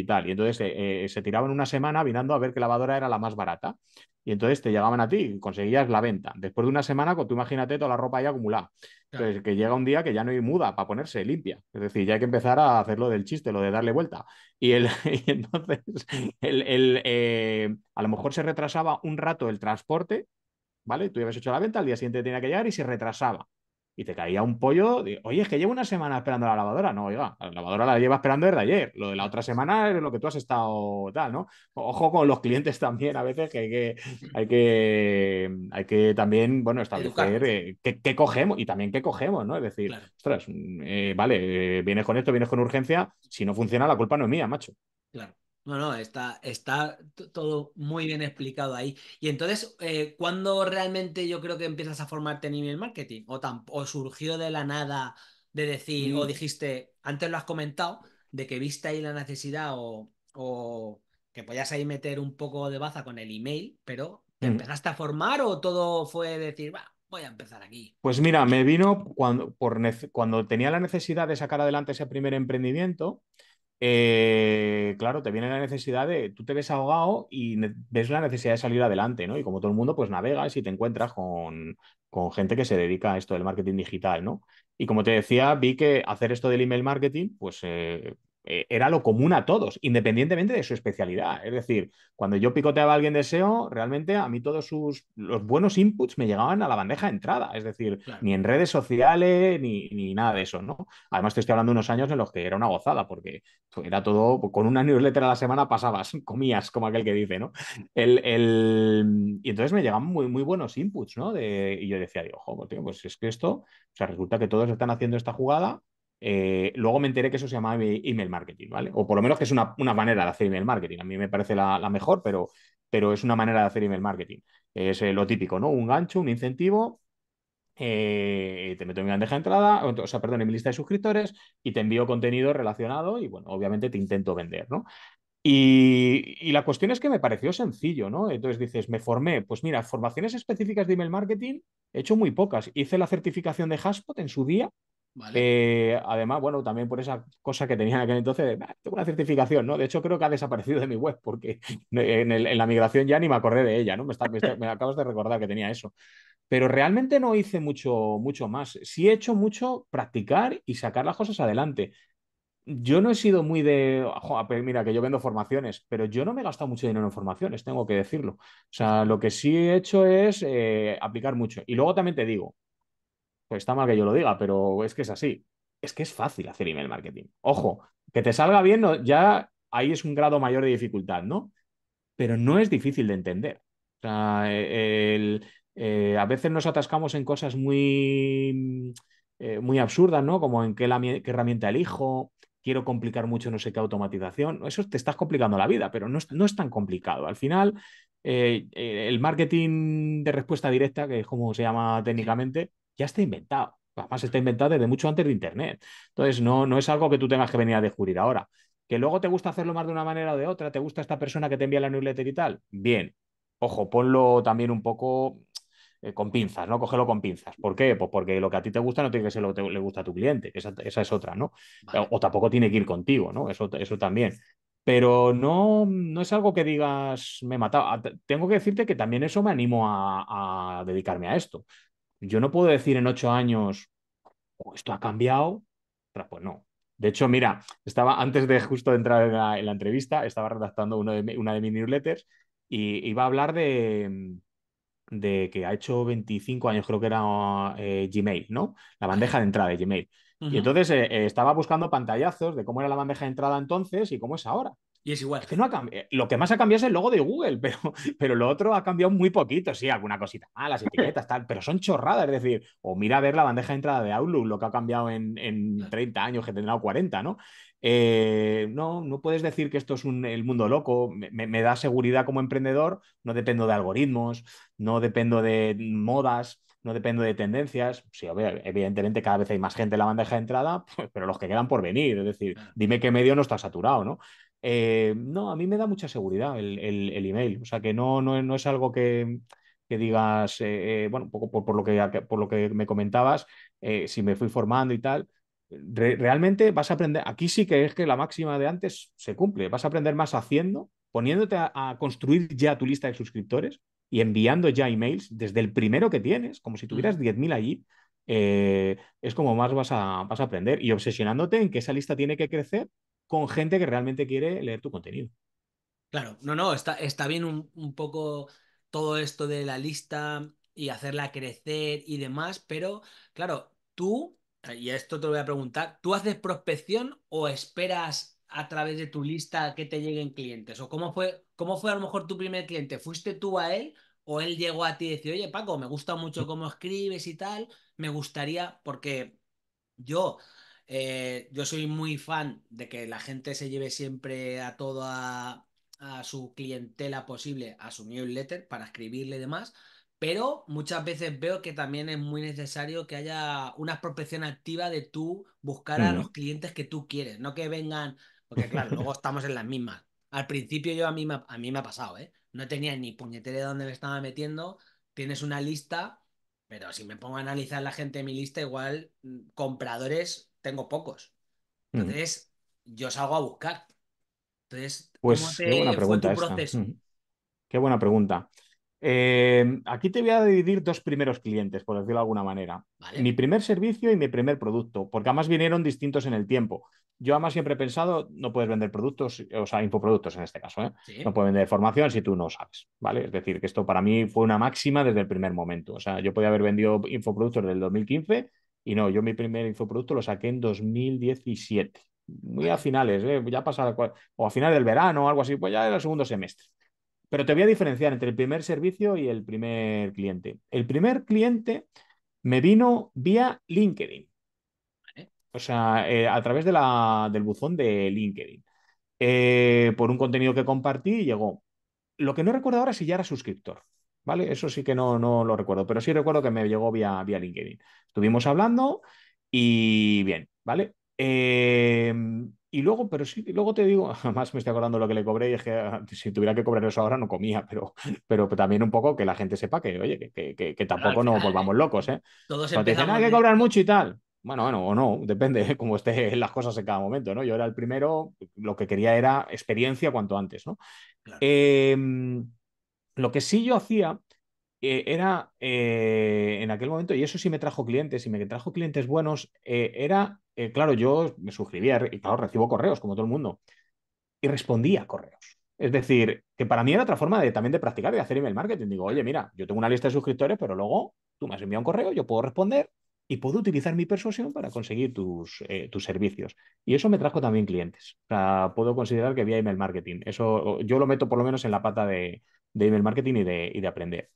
y, tal. Y entonces eh, eh, se tiraban una semana mirando a ver qué lavadora era la más barata. Y entonces te llegaban a ti y conseguías la venta. Después de una semana, tú imagínate toda la ropa ahí acumulada. Entonces, que llega un día que ya no hay muda para ponerse limpia. Es decir, ya hay que empezar a hacer lo del chiste, lo de darle vuelta. Y, el, [LAUGHS] entonces, eh, a lo mejor se retrasaba un rato el transporte ¿vale? Tú ya habías hecho la venta, al día siguiente tenía que llegar y se retrasaba. Y te caía un pollo, oye, es que llevo una semana esperando la lavadora. No, oiga, la lavadora la lleva esperando desde ayer. Lo de la otra semana es lo que tú has estado tal, ¿no? Ojo con los clientes también, a veces que hay que, hay que, también, bueno, establecer eh, qué, cogemos y también qué cogemos, ¿no? Es decir, ostras, mm, eh, vale, eh, vienes con esto, vienes con urgencia, si no funciona la culpa no es mía, macho. Claro. No, no, está, está todo muy bien explicado ahí. Y entonces, eh, ¿cuándo realmente yo creo que empiezas a formarte en email marketing? ¿O, o surgió de la nada de decir, o mm. dijiste, antes lo has comentado, de que viste ahí la necesidad o, que podías ahí meter un poco de baza con el email, pero mm. empezaste a formar o todo fue decir, va, voy a empezar aquí? Pues mira, me vino cuando, por cuando tenía la necesidad de sacar adelante ese primer emprendimiento. Eh, claro, te viene la necesidad de, tú te ves ahogado y ves la necesidad de salir adelante, ¿no? Y como todo el mundo, pues navegas y te encuentras con, gente que se dedica a esto del marketing digital, ¿no? Y como te decía, vi que hacer esto del email marketing, pues eh, eh, era lo común a todos, independientemente de su especialidad. Es decir, cuando yo picoteaba a alguien de SEO, realmente a mí todos sus, los buenos inputs me llegaban a la bandeja de entrada. Es decir, ni en redes sociales ni, nada de eso, ¿no? Además, te estoy hablando de unos años en los que era una gozada, porque era todo, pues, con una newsletter a la semana pasabas, [LAUGHS] comías, como aquel que dice, ¿no? Y entonces me llegaban muy, muy buenos inputs, ¿no? Y yo decía, ojo, pues es que esto, o sea, resulta que todos están haciendo esta jugada eh, luego me enteré que eso se llama email marketing, ¿vale? O por lo menos que es una, manera de hacer email marketing. A mí me parece la, mejor, pero, pero, es una manera de hacer email marketing. Es eh, lo típico, ¿no? Un gancho, un incentivo, eh, te meto en mi entrada, o sea, perdón, en mi lista de suscriptores y te envío contenido relacionado y, bueno, obviamente te intento vender, ¿no? Y, la cuestión es que me pareció sencillo, ¿no? Entonces dices, me formé, pues mira, formaciones específicas de email marketing, he hecho muy pocas. Hice la certificación de Haspot en su día, eh, además, bueno, también por esa cosa que tenía en aquel entonces, tengo una certificación, ¿no? De hecho, creo que ha desaparecido de mi web porque [LAUGHS] en, la migración ya ni me acordé de ella, ¿no? Me, acabas de recordar que tenía eso. Pero realmente no hice mucho, mucho más. Sí he hecho mucho practicar y sacar las cosas adelante. Yo no he sido muy de, pues mira, que yo vendo formaciones, pero yo no me he gastado mucho dinero en formaciones, tengo que decirlo. O sea, lo que sí he hecho es eh, aplicar mucho. Y luego también te digo, pues está mal que yo lo diga, pero es que es así. Es que es fácil hacer email marketing. Ojo, que te salga bien, ya ahí es un grado mayor de dificultad, ¿no? Pero no es difícil de entender. Eh, eh, a veces nos atascamos en cosas muy, eh, muy absurdas, ¿no? Como en qué, herramienta elijo, quiero complicar mucho no sé qué automatización. Eso te estás complicando la vida, pero no es, tan complicado. Al final, el marketing de respuesta directa, que es como se llama técnicamente, ya está inventado. Además, está inventado desde mucho antes de Internet. Entonces, no, no es algo que tú tengas que venir a descubrir ahora. Que luego te gusta hacerlo más de una manera o de otra, te gusta esta persona que te envía la newsletter y tal. Bien, ojo, ponlo también un poco eh, con pinzas, ¿no? Cógelo con pinzas. ¿Por qué? Pues porque lo que a ti te gusta no tiene que ser lo que le gusta a tu cliente, esa, es otra, ¿no? O, tampoco tiene que ir contigo, ¿no? Eso, también. Pero no, no es algo que digas, me he matado. Tengo que decirte que también eso me animo a dedicarme a esto. Yo no puedo decir en ocho años, oh, esto ha cambiado. Pues no. De hecho, mira, estaba antes de justo de entrar en la, entrevista, estaba redactando una de mis newsletters y iba a hablar de, de que ha hecho 25 años, creo que era eh, Gmail, ¿no? La bandeja de entrada de Gmail. Y entonces eh, eh, estaba buscando pantallazos de cómo era la bandeja de entrada entonces y cómo es ahora. Y es igual. que no eh, Lo que más ha cambiado es el logo de Google, [LAUGHS] pero, pero lo otro ha cambiado muy poquito. Sí, alguna cosita malas las etiquetas, tal, pero son chorradas. Es decir, o mira a ver la bandeja de entrada de Outlook, lo que ha cambiado en, 30 años, que tendrá 40, ¿no? Eh, no, no puedes decir que esto es un, el mundo loco. Me, da seguridad como emprendedor, no dependo de algoritmos, no dependo de modas, no dependo de tendencias. Sí, evidentemente cada vez hay más gente en la bandeja de entrada, [LAUGHS] pues, pero los que quedan por venir. Es decir, dime qué medio no está saturado, ¿no? Eh, no, a mí me da mucha seguridad el, email, o sea que no, no, es algo que, que digas, eh, eh, bueno, poco por, lo que, por lo que me comentabas, si me fui formando y tal, realmente vas a aprender, aquí sí que es que la máxima de antes se cumple, vas a aprender más haciendo, poniéndote a, construir ya tu lista de suscriptores y enviando ya emails desde el primero que tienes, como si tuvieras 10.000 mm. allí, es como más vas vas a aprender y obsesionándote en que esa lista tiene que crecer con gente que realmente quiere leer tu contenido. Claro, no, no, está, está bien un, poco todo esto de la lista y hacerla crecer y demás, pero claro, tú, y esto te lo voy a preguntar, ¿tú haces prospección o esperas a través de tu lista que te lleguen clientes? ¿O cómo fue, cómo fue a lo mejor tu primer cliente? ¿Fuiste tú a él o él llegó a ti y decía, oye Paco, me gusta mucho mm. cómo escribes y tal, me gustaría, porque yo eh, yo soy muy fan de que la gente se lleve siempre a toda a su clientela posible a su newsletter para escribirle y demás, pero muchas veces veo que también es muy necesario que haya una prospección activa de tú buscar a los clientes que tú quieres, no que vengan, porque claro, luego [LAUGHS] estamos en las mismas. Al principio yo a mí, me, a mí me ha pasado, ¿eh? No tenía ni puñetera de dónde me estaba metiendo, tienes una lista, pero si me pongo a analizar la gente de mi lista, igual mm, compradores tengo pocos. Entonces, yo salgo a buscar. Entonces, pues, ¿cómo pregunta fue tu proceso? Qué buena pregunta. Em, aquí te voy a dividir dos primeros clientes, por decirlo de alguna manera. Mi primer servicio y mi primer producto, porque además vinieron distintos en el tiempo. Yo además siempre he pensado, no puedes vender productos, o sea, infoproductos en este caso, ¿eh? no puedes vender formación si tú no sabes, ¿vale? Es decir, que esto para mí fue una máxima desde el primer momento. O sea, yo podía haber vendido infoproductos desde el 2015 y no, yo mi primer infoproducto lo saqué en 2017, muy a finales, ¿eh? ya o a finales del verano o algo así, pues ya era el segundo semestre. Pero te voy a diferenciar entre el primer servicio y el primer cliente. El primer cliente me vino vía LinkedIn, o sea, eh, a través de la, del buzón de LinkedIn. Eh, por un contenido que compartí y llegó. Lo que no recuerdo ahora es si ya era suscriptor. ¿vale? Eso sí que no, no lo recuerdo, pero sí recuerdo que me llegó vía, vía LinkedIn. Estuvimos hablando y bien, ¿vale? Em, y luego, pero sí, luego te digo, [LAUGHS] además me estoy acordando lo que le cobré y dije, ah, si tuviera que cobrar eso ahora no comía, pero, pero también un poco que la gente sepa que, oye, que, tampoco nos volvamos locos, ¿eh? Ah, que cobrar mucho y tal. Bueno, bueno, o no, depende como cómo estén [LAUGHS] las cosas en cada momento, ¿no? Yo era el primero, lo que quería era experiencia cuanto antes, ¿no? Em, lo que sí yo hacía eh, era, eh, en aquel momento, y eso sí me trajo clientes, y me trajo clientes buenos, eh, era, claro, yo me suscribía y claro, recibo correos, como todo el mundo, y respondía a correos. Es decir, que para mí era otra forma de también de practicar y de hacer email marketing. Digo, oye, mira, yo tengo una lista de suscriptores, pero luego tú me has enviado un correo, yo puedo responder y puedo utilizar mi persuasión para conseguir tus, tus servicios. Y eso me trajo también clientes. O sea, puedo considerar que vía email marketing. Eso yo lo meto por lo menos en la pata de, de email marketing y de, aprender.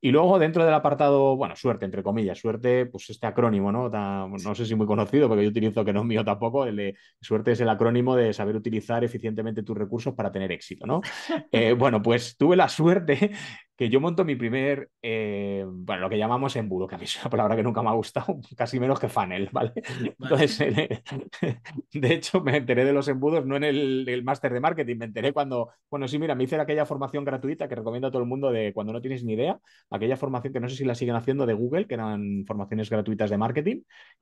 Y luego dentro del apartado, bueno, suerte, entre comillas, suerte, pues este acrónimo, ¿no? no sé si muy conocido, porque yo utilizo que no es mío tampoco, el de, suerte es el acrónimo de saber utilizar eficientemente tus recursos para tener éxito, ¿no? [LAUGHS] Eh, bueno, pues tuve la suerte que yo monto mi primer, eh, bueno, lo que llamamos embudo, que a mí es una palabra que nunca me ha gustado, [LAUGHS] casi menos que funnel, ¿vale? [LAUGHS] Entonces, [LAUGHS] de hecho, me enteré de los embudos, no en el, máster de marketing, me enteré cuando, bueno, sí, mira, me hice aquella formación gratuita que recomiendo a todo el mundo de cuando no tienes ni idea, aquella formación que no sé si la siguen haciendo de Google, que eran formaciones gratuitas de marketing,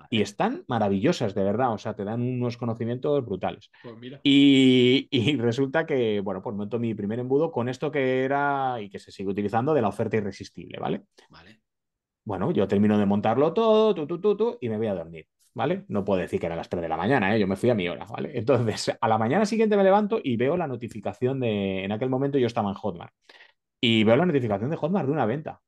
y están maravillosas, de verdad, o sea, te dan unos conocimientos brutales. Pues y, y resulta que, bueno, pues monto mi primer embudo con esto que era y que se sigue utilizando de la oferta irresistible, ¿vale? Vale. Bueno, yo termino de montarlo todo, y me voy a dormir, ¿vale? No puedo decir que era las 3 de la mañana, ¿eh? yo me fui a mi hora, ¿vale? Entonces, a la mañana siguiente me levanto y veo la notificación de, en aquel momento yo estaba en Hotmart, y veo la notificación de Hotmart de una venta.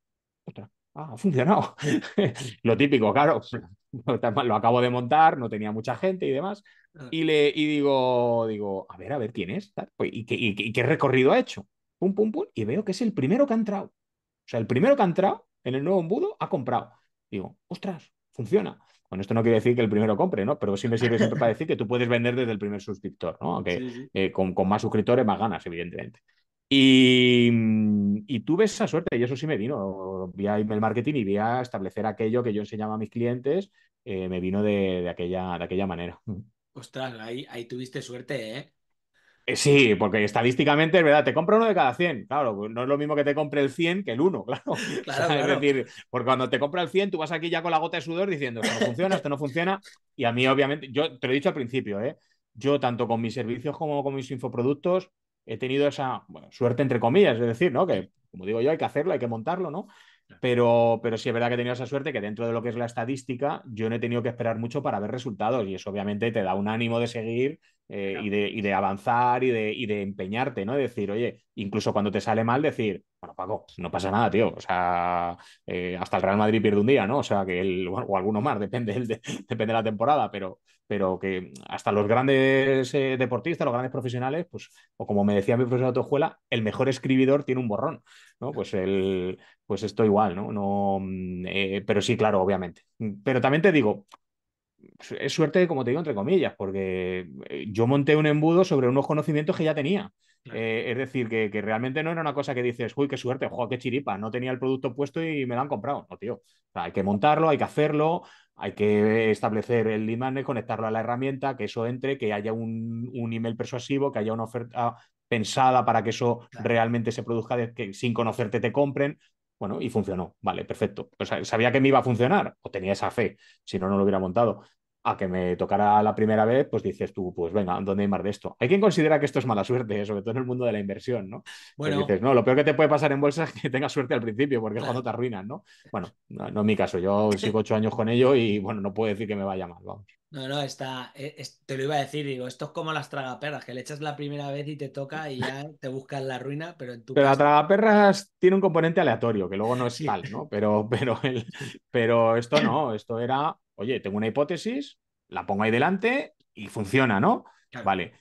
Otra. Ah, ha funcionado. [LAUGHS] lo típico, claro. [LAUGHS] Lo acabo de montar, no tenía mucha gente y demás. Ah. Y, le, digo, digo, a ver, a ver quién es. Pues, y qué recorrido ha hecho? pum, pum, pum, y veo que es el primero que ha entrado. O sea, el primero que ha entrado en el nuevo embudo ha comprado. Digo, ostras, funciona. Bueno, esto no quiere decir que el primero compre, ¿no? Pero sí me sirve siempre para decir que tú puedes vender desde el primer suscriptor, ¿no? Aunque eh, con, más suscriptores, más ganas, evidentemente. Y, tuve esa suerte, y eso sí me vino. Vía email marketing y vi a establecer aquello que yo enseñaba a mis clientes, eh, me vino de, aquella, de aquella manera. Ostras, ahí, ahí tuviste suerte, ¿eh? Eh, sí, porque estadísticamente es verdad, te compra uno de cada 100. Claro, pues no es lo mismo que te compre el 100 que el 1, [LAUGHS] claro. Es decir, porque cuando te compra el 100, tú vas aquí ya con la gota de sudor diciendo, esto no funciona, esto no funciona. Y a mí, obviamente, yo te lo he dicho al principio, ¿eh? yo tanto con mis servicios como con mis infoproductos he tenido esa suerte, entre comillas, es decir, ¿no? que como digo yo, hay que hacerlo, hay que montarlo, ¿no? Pero, pero sí es verdad que he tenido esa suerte que dentro de lo que es la estadística, yo no he tenido que esperar mucho para ver resultados y eso obviamente te da un ánimo de seguir eh, y, de, y, de, avanzar y de, y de empeñarte, ¿no? De decir, oye, incluso cuando te sale mal, decir, bueno, Paco, no pasa nada, tío. O sea, eh, hasta el Real Madrid pierde un día, ¿no? O sea, que el, o alguno más, [LAUGHS] depende, depende de la temporada, pero, pero que hasta los grandes eh, deportistas, los grandes profesionales, pues, o como me decía mi profesor de el mejor escribidor tiene un borrón, ¿no? Pues, el, pues esto igual, ¿no? no mm, eh, pero sí, claro, obviamente. Pero también te digo, es suerte, como te digo, entre comillas, porque eh, yo monté un embudo sobre unos conocimientos que ya tenía. es decir, que, que, realmente no era una cosa que dices, uy, qué suerte, qué chiripa, no tenía el producto puesto y me lo han comprado. No, tío. hay que montarlo, hay que hacerlo, hay que establecer el imán, conectarlo a la herramienta, que eso entre, que haya un, email persuasivo, que haya una oferta pensada para que eso realmente se produzca, que sin conocerte te compren. Bueno, y funcionó. Vale, perfecto. O sea, sabía que me iba a funcionar o tenía esa fe, si no, no lo hubiera montado a que me tocara la primera vez, pues dices tú, pues venga, ¿dónde hay más de esto? Hay quien considera que esto es mala suerte, sobre todo en el mundo de la inversión, ¿no? Bueno. dices, no, lo peor que te puede pasar en bolsa es que tengas suerte al principio, porque es cuando te arruinan, ¿no? Bueno, no, en mi caso, yo sigo ocho años con ello y bueno, no puedo decir que me vaya mal, vamos. No, no, está, e, te lo iba a decir, digo, esto es como las tragaperras, que le echas la primera vez y te toca y ya te buscas la ruina, pero en tu Pero la tragaperras tiene un componente aleatorio, que luego no es mal ¿no? Pero, pero, [LAUGHS] pero esto no, esto era Oye, tengo una hipótesis, la pongo ahí delante y funciona, ¿no? Vale.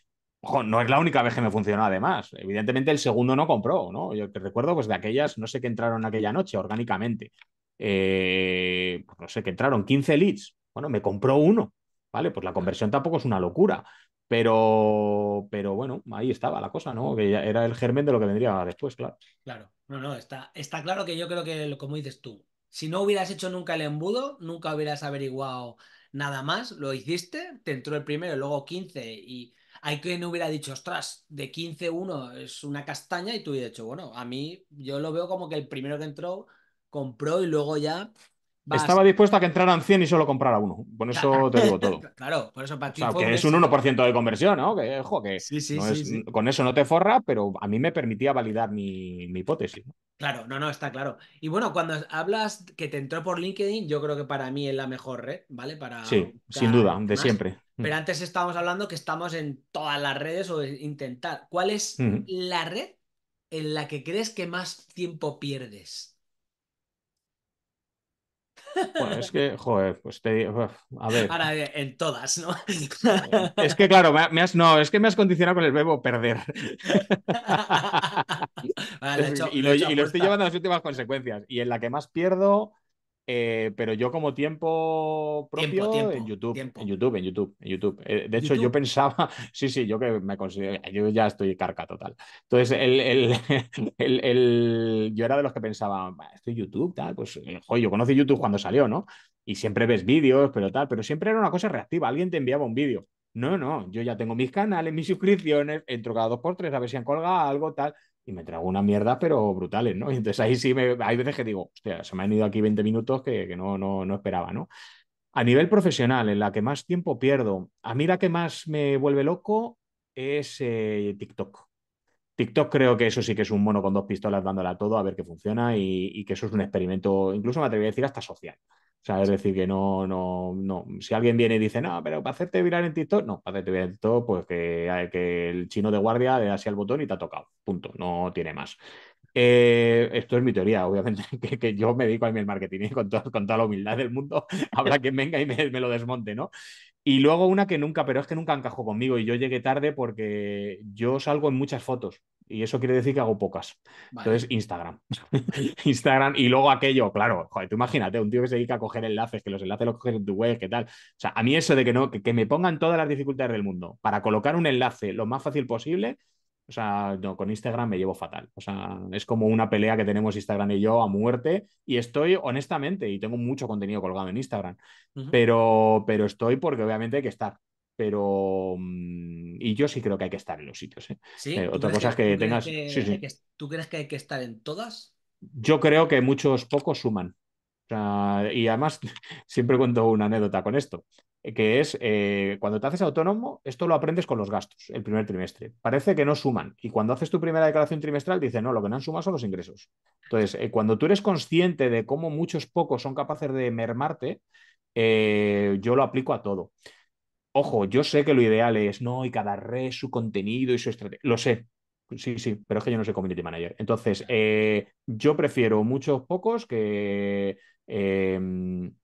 Ojo, no es la única vez que me funcionó, además. Evidentemente, el segundo no compró, ¿no? Yo te recuerdo, pues de aquellas, no sé qué entraron aquella noche orgánicamente. Eh, pues, no sé qué entraron, 15 leads. Bueno, me compró uno, ¿vale? Pues la conversión tampoco es una locura. Pero, pero bueno, ahí estaba la cosa, ¿no? Que era el germen de lo que vendría después, claro. Claro, no, no, está, está claro que yo creo que, como dices tú, si no hubieras hecho nunca el embudo, nunca hubieras averiguado nada más, lo hiciste, te entró el primero, luego 15 y hay quien hubiera dicho, ostras, de 15 uno es una castaña y tú hubieras dicho, bueno, a mí yo lo veo como que el primero que entró compró y luego ya estaba dispuesto a que entraran 100 y solo comprara uno. Con eso te digo todo. [LAUGHS] claro, por eso para ti. que es un 1% de conversión, ¿no? Que, que con eso no te forra, pero a mí me permitía validar mi, hipótesis. Claro, no, no, está claro. Y bueno, cuando hablas que te entró por LinkedIn, yo creo que para mí es la mejor red, ¿vale? Para sí, sin duda, de siempre. Mm. Pero antes estábamos hablando que estamos en todas las redes o intentar. ¿Cuál es la red en la que crees que más tiempo pierdes? Bueno, es que, joder, pues te a ver. Ahora eh, en todas, ¿no? [LAUGHS] Es que, claro, me has, no, es que me has condicionado con el verbo perder. y lo estoy llevando a las últimas consecuencias. Y en la que más pierdo, eh, pero yo como tiempo propio en, YouTube, en YouTube, en YouTube, en eh, YouTube, de hecho, yo pensaba, [LAUGHS] sí, sí, yo que me considero, yo ya estoy carca total. Entonces, el, el, [LAUGHS] yo era de los que pensaba, estoy YouTube, tal, pues, eh, yo conocí YouTube cuando salió, ¿no? Y siempre ves vídeos, pero tal, pero siempre era una cosa reactiva, alguien te enviaba un vídeo. No, no, yo ya tengo mis canales, mis [LAUGHS] suscripciones, entro cada dos por tres a ver si han colgado algo, tal y me trago una mierda, pero brutales, ¿no? [LAUGHS] entonces ahí sí hay veces que digo, hostia, se me han ido aquí 20 minutos que, no, no, esperaba, ¿no? A nivel profesional, en la que más tiempo pierdo, a mí la que más me vuelve loco es eh, TikTok. TikTok creo que eso sí que es un mono con dos pistolas dándole a todo a ver qué funciona y, y que eso es un experimento, incluso me atrevería a decir hasta social. O sea, es decir, que no, no, no. Si alguien viene y dice, no, pero para hacerte viral en TikTok, no, para hacerte viral en TikTok, pues que, eh, que el chino de guardia le da así al botón y te ha tocado. Punto. No tiene más. Eh, esto es mi teoría, obviamente, [LAUGHS] que, yo me dedico a el marketing ¿eh? con, con toda la humildad del mundo. [LAUGHS] Habrá quien venga y me, me, lo desmonte, ¿no? Y luego una que nunca, pero es que nunca encajó conmigo y yo llegué tarde porque yo salgo en muchas fotos. Y eso quiere decir que hago pocas. Entonces, Instagram. [LAUGHS] Instagram y luego aquello, claro, joder, tú imagínate, un tío que se dedica a coger enlaces, que los enlaces los coges en tu web, qué tal. O sea, a mí eso de que no, que, me pongan todas las dificultades del mundo para colocar un enlace lo más fácil posible, o sea, no, con Instagram me llevo fatal. O sea, es como una pelea que tenemos Instagram y yo a muerte. Y estoy, honestamente, y tengo mucho contenido colgado en Instagram, pero, pero estoy porque obviamente hay que estar pero mm, y yo sí creo que hay que estar en los sitios. ¿eh? Eh, otra cosa tengas. ¿Tú crees que hay que estar en todas? Yo creo que muchos pocos suman. y además, [LAUGHS] siempre cuento una anécdota con esto, que es eh, cuando te haces autónomo, esto lo aprendes con los gastos el primer trimestre. Parece que no suman. Y cuando haces tu primera declaración trimestral, dice no, lo que no han sumado son los ingresos. Entonces, cuando tú eres consciente de cómo muchos pocos son capaces de mermarte, yo lo aplico a todo. Ojo, yo sé que lo ideal es, no, y cada red su contenido y su estrategia. Lo sé, sí, sí, pero es que yo no soy community manager. Entonces, eh, yo prefiero muchos pocos que, em,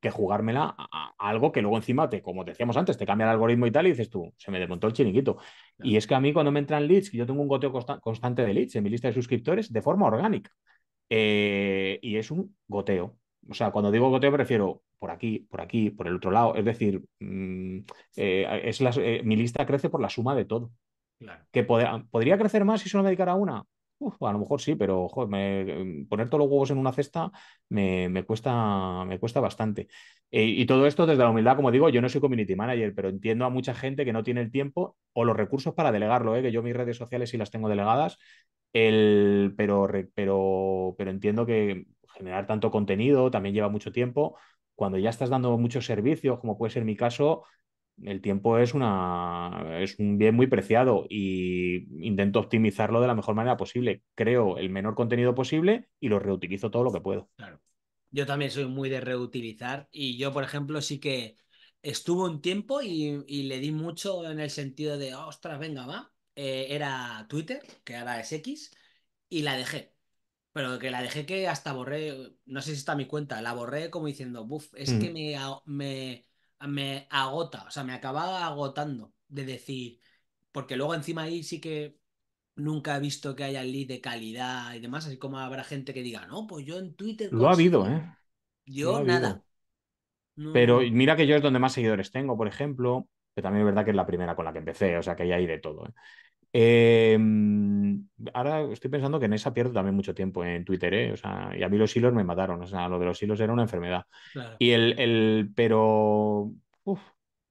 que jugármela a, algo que luego encima, te, como decíamos antes, te cambia el algoritmo y tal y dices tú, se me desmontó el chiringuito. Y es que a mí cuando me entran leads, yo tengo un goteo constante de leads en mi lista de suscriptores de forma orgánica. Eh, y es un goteo. O sea, cuando digo goteo me refiero por aquí, por aquí, por el otro lado. Es decir, mm, eh, es eh, mi lista crece por la suma de todo. Que podría crecer más si solo me dedicara a una. a lo mejor sí, pero mm, poner todos los huevos en una cesta me, cuesta, me cuesta bastante. Eh, y todo esto desde la humildad, como digo, yo no soy community manager, pero entiendo a mucha gente que no tiene el tiempo o los recursos para delegarlo, que yo mis redes sociales sí las tengo delegadas, el, pero, pero, pero entiendo que generar tanto contenido también lleva mucho tiempo. Cuando ya estás dando muchos servicios, como puede ser mi caso, el tiempo es, una, es un bien muy preciado y intento optimizarlo de la mejor manera posible. Creo el menor contenido posible y lo reutilizo todo lo que puedo. Claro. Yo también soy muy de reutilizar y yo, por ejemplo, sí que estuvo un tiempo y, le di mucho en el sentido de, oh, ostras, venga, va. Eh, era Twitter, que ahora es X, y la dejé. Pero que la dejé que hasta borré, no sé si está a mi cuenta, la borré como diciendo, buf, es que mm. me, me, me agota, o sea, me acababa agotando de decir, porque luego encima ahí sí que nunca he visto que haya lead de calidad y demás, así como habrá gente que diga, no, pues yo en Twitter... Lo ha habido, ¿eh? Yo nada. Pero mira que yo es donde más seguidores tengo, por ejemplo, que también es verdad que es la primera con la que empecé, o sea que hay ahí de todo. ¿eh? Em, ahora estoy pensando que en esa pierdo también mucho tiempo en Twitter, ¿eh? o sea, y a mí los hilos me mataron, o sea, lo de los hilos era una enfermedad. Y el, pero, uf,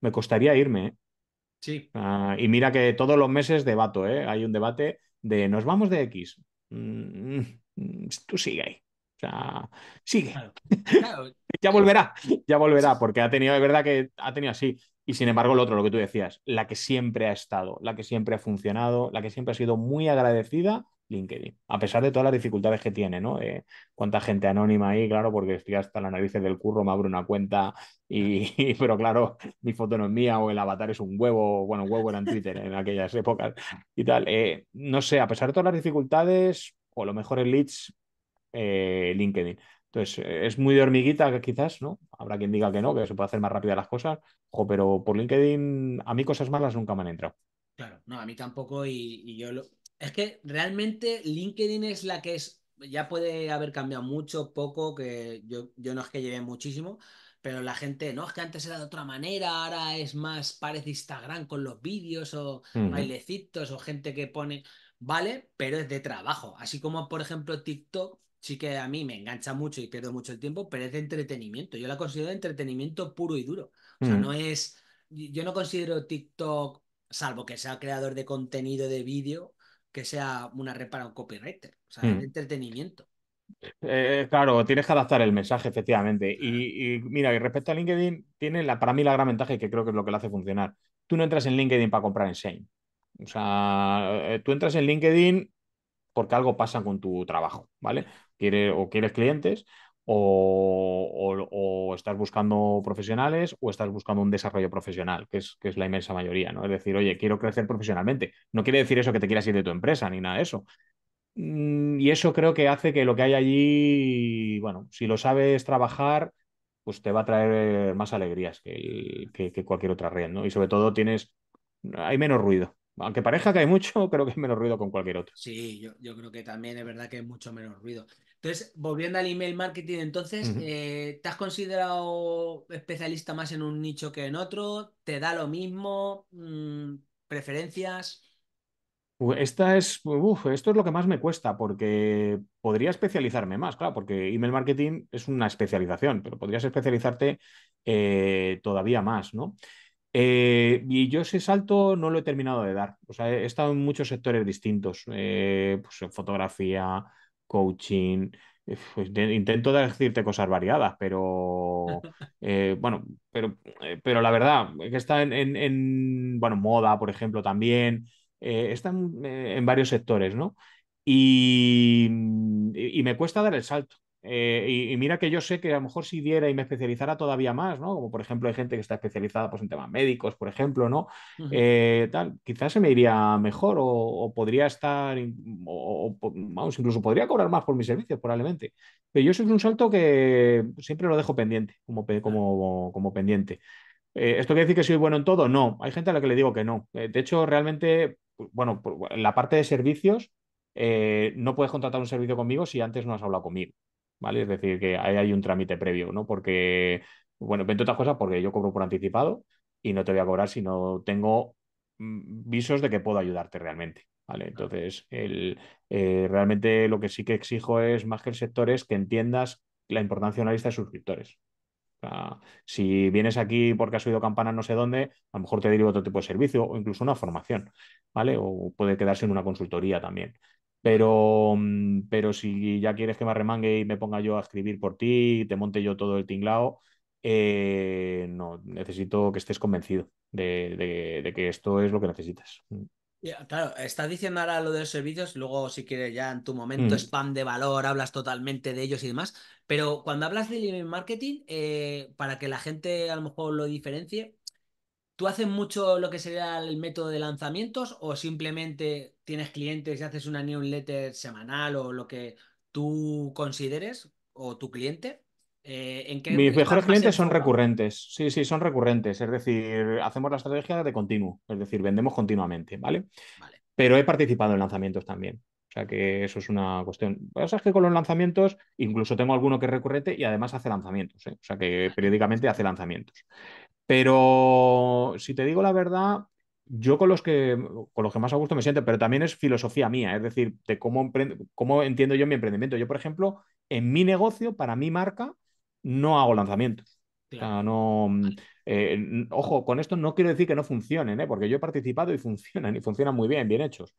me costaría irme. ¿eh? Sí. Ah, y mira que todos los meses debato, ¿eh? hay un debate de nos vamos de X. Mm, mm, tú sigue ahí. O sea, sigue ya volverá, [LAUGHS] ya volverá, porque ha tenido, de verdad que ha tenido así. Y sin embargo, lo otro, lo que tú decías, la que siempre ha estado, la que siempre ha funcionado, la que siempre ha sido muy agradecida, LinkedIn, a pesar de todas las dificultades que tiene, ¿no? Eh, cuánta gente anónima ahí, claro, porque estoy hasta la narices del curro, me abro una cuenta [LAUGHS] y, pero claro, mi foto no es mía o el avatar es un huevo, bueno, huevo era en Twitter en aquellas épocas y tal. Eh, no sé, a pesar de todas las dificultades, o lo mejor es Leads, eh, LinkedIn. Entonces, eh, es muy de hormiguita quizás, ¿no? Habrá quien diga que no, que se puede hacer más rápida las cosas, Ojo, pero por LinkedIn a mí cosas malas nunca me han entrado. Claro, no, a mí tampoco y, yo lo... Es que realmente LinkedIn es la que es, ya puede haber cambiado mucho, poco, que yo, yo no es que lleve muchísimo, pero la gente, no, es que antes era de otra manera, ahora es más, parece Instagram con los vídeos o bailecitos o gente que pone, vale, pero es de trabajo. Así como, por ejemplo, TikTok sí que a mí me engancha mucho y pierdo mucho el tiempo, pero es de entretenimiento. Yo la considero entretenimiento puro y duro. O sea, no mm. es. Yo no considero TikTok, salvo que sea creador de contenido de vídeo, que sea una red para un copywriter. O sea, es mm. entretenimiento. Eh, claro, tienes que adaptar el mensaje, efectivamente. Y, mira, y respecto a LinkedIn, tiene la, para mí la gran ventaja que creo que es lo que lo hace funcionar. Tú no entras en LinkedIn para comprar en Shane. O sea, eh, tú entras en LinkedIn porque algo pasa con tu trabajo, ¿vale? o quieres clientes o, estás buscando profesionales o estás buscando un desarrollo profesional, que es, la inmensa mayoría, ¿no? Es decir, oye, quiero crecer profesionalmente. No quiere decir eso que te quieras ir de tu empresa ni nada de eso. Mm, y eso creo que hace que lo que hay allí, bueno, si lo sabes trabajar, pues te va a traer más alegrías que, que cualquier otra red, ¿no? Y sobre todo tienes, hay menos ruido. Aunque parezca que hay mucho, [LAUGHS] creo que es menos ruido con cualquier otro. Sí, yo, creo que también es verdad que hay mucho menos ruido. Entonces, volviendo al email marketing, entonces, eh, ¿te has considerado especialista más en un nicho que en otro? ¿Te da lo mismo? Mm, ¿Preferencias? Esta es, esto es lo que más me cuesta, porque podría especializarme más, claro, porque email marketing es una especialización, pero podrías especializarte eh, todavía más, ¿no? Eh, y yo ese salto no lo he terminado de dar. O sea, he estado en muchos sectores distintos, eh, pues en fotografía, coaching. Eh, pues, intento decirte cosas variadas, pero [LAUGHS] bueno, pero, pero la verdad que está en, bueno, moda, por ejemplo, también, está en, varios sectores, ¿no? y me cuesta dar el salto. Eh, y, mira que yo sé que a lo mejor si diera y me especializara todavía más, ¿no? Como por ejemplo hay gente que está especializada pues, en temas médicos, por ejemplo, ¿no? Eh, tal, quizás se me iría mejor o, podría estar, o, vamos, incluso podría cobrar más por mis servicios probablemente. Pero yo eso es un salto que siempre lo dejo pendiente, como, como, como pendiente. Eh, ¿Esto quiere decir que soy bueno en todo? No, hay gente a la que le digo que no. de hecho, realmente, pues, bueno, la parte de servicios, no puedes contratar un servicio conmigo si antes no has hablado conmigo. Es decir, que ahí hay un trámite previo, ¿no? Porque, bueno, otras cosa porque yo cobro por anticipado y no te voy a cobrar si no tengo mm, visos de que puedo ayudarte realmente. Vale, entonces, eh, realmente lo que sí que exijo es más que el sector es que entiendas la importancia de una lista de suscriptores. si vienes aquí porque has subido campana no sé dónde, a lo mejor te dirijo otro tipo de servicio o incluso una formación, ¿vale? O puede quedarse en una consultoría también. Pero, mm, pero si ya quieres que me arremangue y me ponga yo a escribir por ti, te monte yo todo el tinglao, eh, no, necesito que estés convencido de, que esto es lo que necesitas. Mm. claro, estás diciendo ahora lo de los servicios, luego si quieres ya en tu momento mm. spam de valor, hablas totalmente de ellos y demás, pero cuando hablas de marketing, eh, para que la gente a lo mejor lo diferencie, ¿Tú haces mucho lo que sería el método de lanzamientos o simplemente tienes clientes y haces una newsletter semanal o lo que tú consideres o tu cliente? Eh, Mis mejores clientes son recurrentes. Sí, sí, son recurrentes. Es decir, hacemos la estrategia de continuo, es decir, vendemos continuamente, ¿vale? vale. Pero he participado en lanzamientos también. O sea que eso es una cuestión. O sea, es que con los lanzamientos, incluso tengo alguno que es recurrente y además hace lanzamientos. ¿eh? O sea que periódicamente hace lanzamientos. Pero si te digo la verdad, yo con los que con los que más a gusto me siento, pero también es filosofía mía, es decir, de cómo, entiendo yo mi emprendimiento. Yo, por ejemplo, en mi negocio, para mi marca, no hago lanzamientos. no, mm, eh, ojo, con esto no quiero decir que no funcionen, ¿eh? porque yo he participado y funcionan, y funcionan muy bien, bien hechos.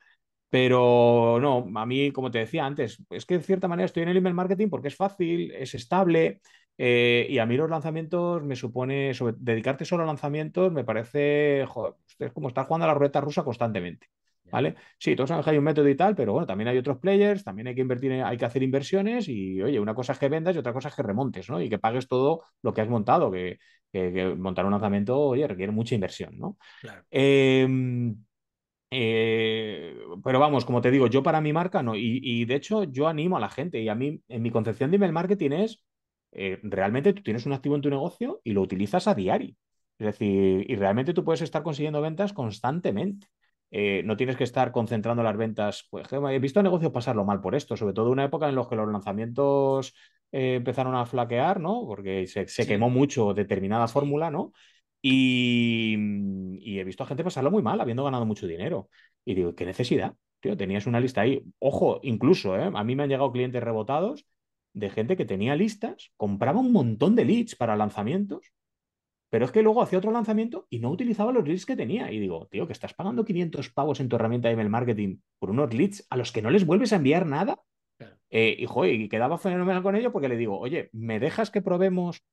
Pero no, a mí, como te decía antes, es que de cierta manera estoy en el email marketing porque es fácil, es estable, eh, y a mí los lanzamientos me supone, dedicarte solo a lanzamientos me parece, joder, es como estar jugando a la ruleta rusa constantemente. ¿Vale? Sí, todos sabemos que hay un método y tal, pero bueno, también hay otros players, también hay que invertir, hay que hacer inversiones y oye, una cosa es que vendas y otra cosa es que remontes, ¿no? Y que pagues todo lo que has montado, que, montar un lanzamiento, oye, requiere mucha inversión, ¿no? Claro. Em, eh, pero vamos, como te digo, yo para mi marca no, y, de hecho yo animo a la gente y a mí, en mi concepción de email marketing es eh, realmente tú tienes un activo en tu negocio y lo utilizas a diario. Es decir, y realmente tú puedes estar consiguiendo ventas constantemente. Eh, no tienes que estar concentrando las ventas. Pues, he visto negocios pasarlo mal por esto, sobre todo en una época en la que los lanzamientos eh, empezaron a flaquear, ¿no? Porque se, quemó mucho determinada fórmula, ¿no? Mm, y, he visto a gente pasarlo muy mal, habiendo ganado mucho dinero. Y digo, ¿qué necesidad? Tío, tenías una lista ahí. Ojo, incluso, a mí me han llegado clientes rebotados de gente que tenía listas, compraba un montón de leads para lanzamientos, pero es que luego hacía otro lanzamiento y no utilizaba los leads que tenía. Y digo, tío, que estás pagando 500 pavos en tu herramienta de email marketing por unos leads a los que no les vuelves a enviar nada. Eh, y, y quedaba fenomenal con ello porque le digo, oye, ¿me dejas que probemos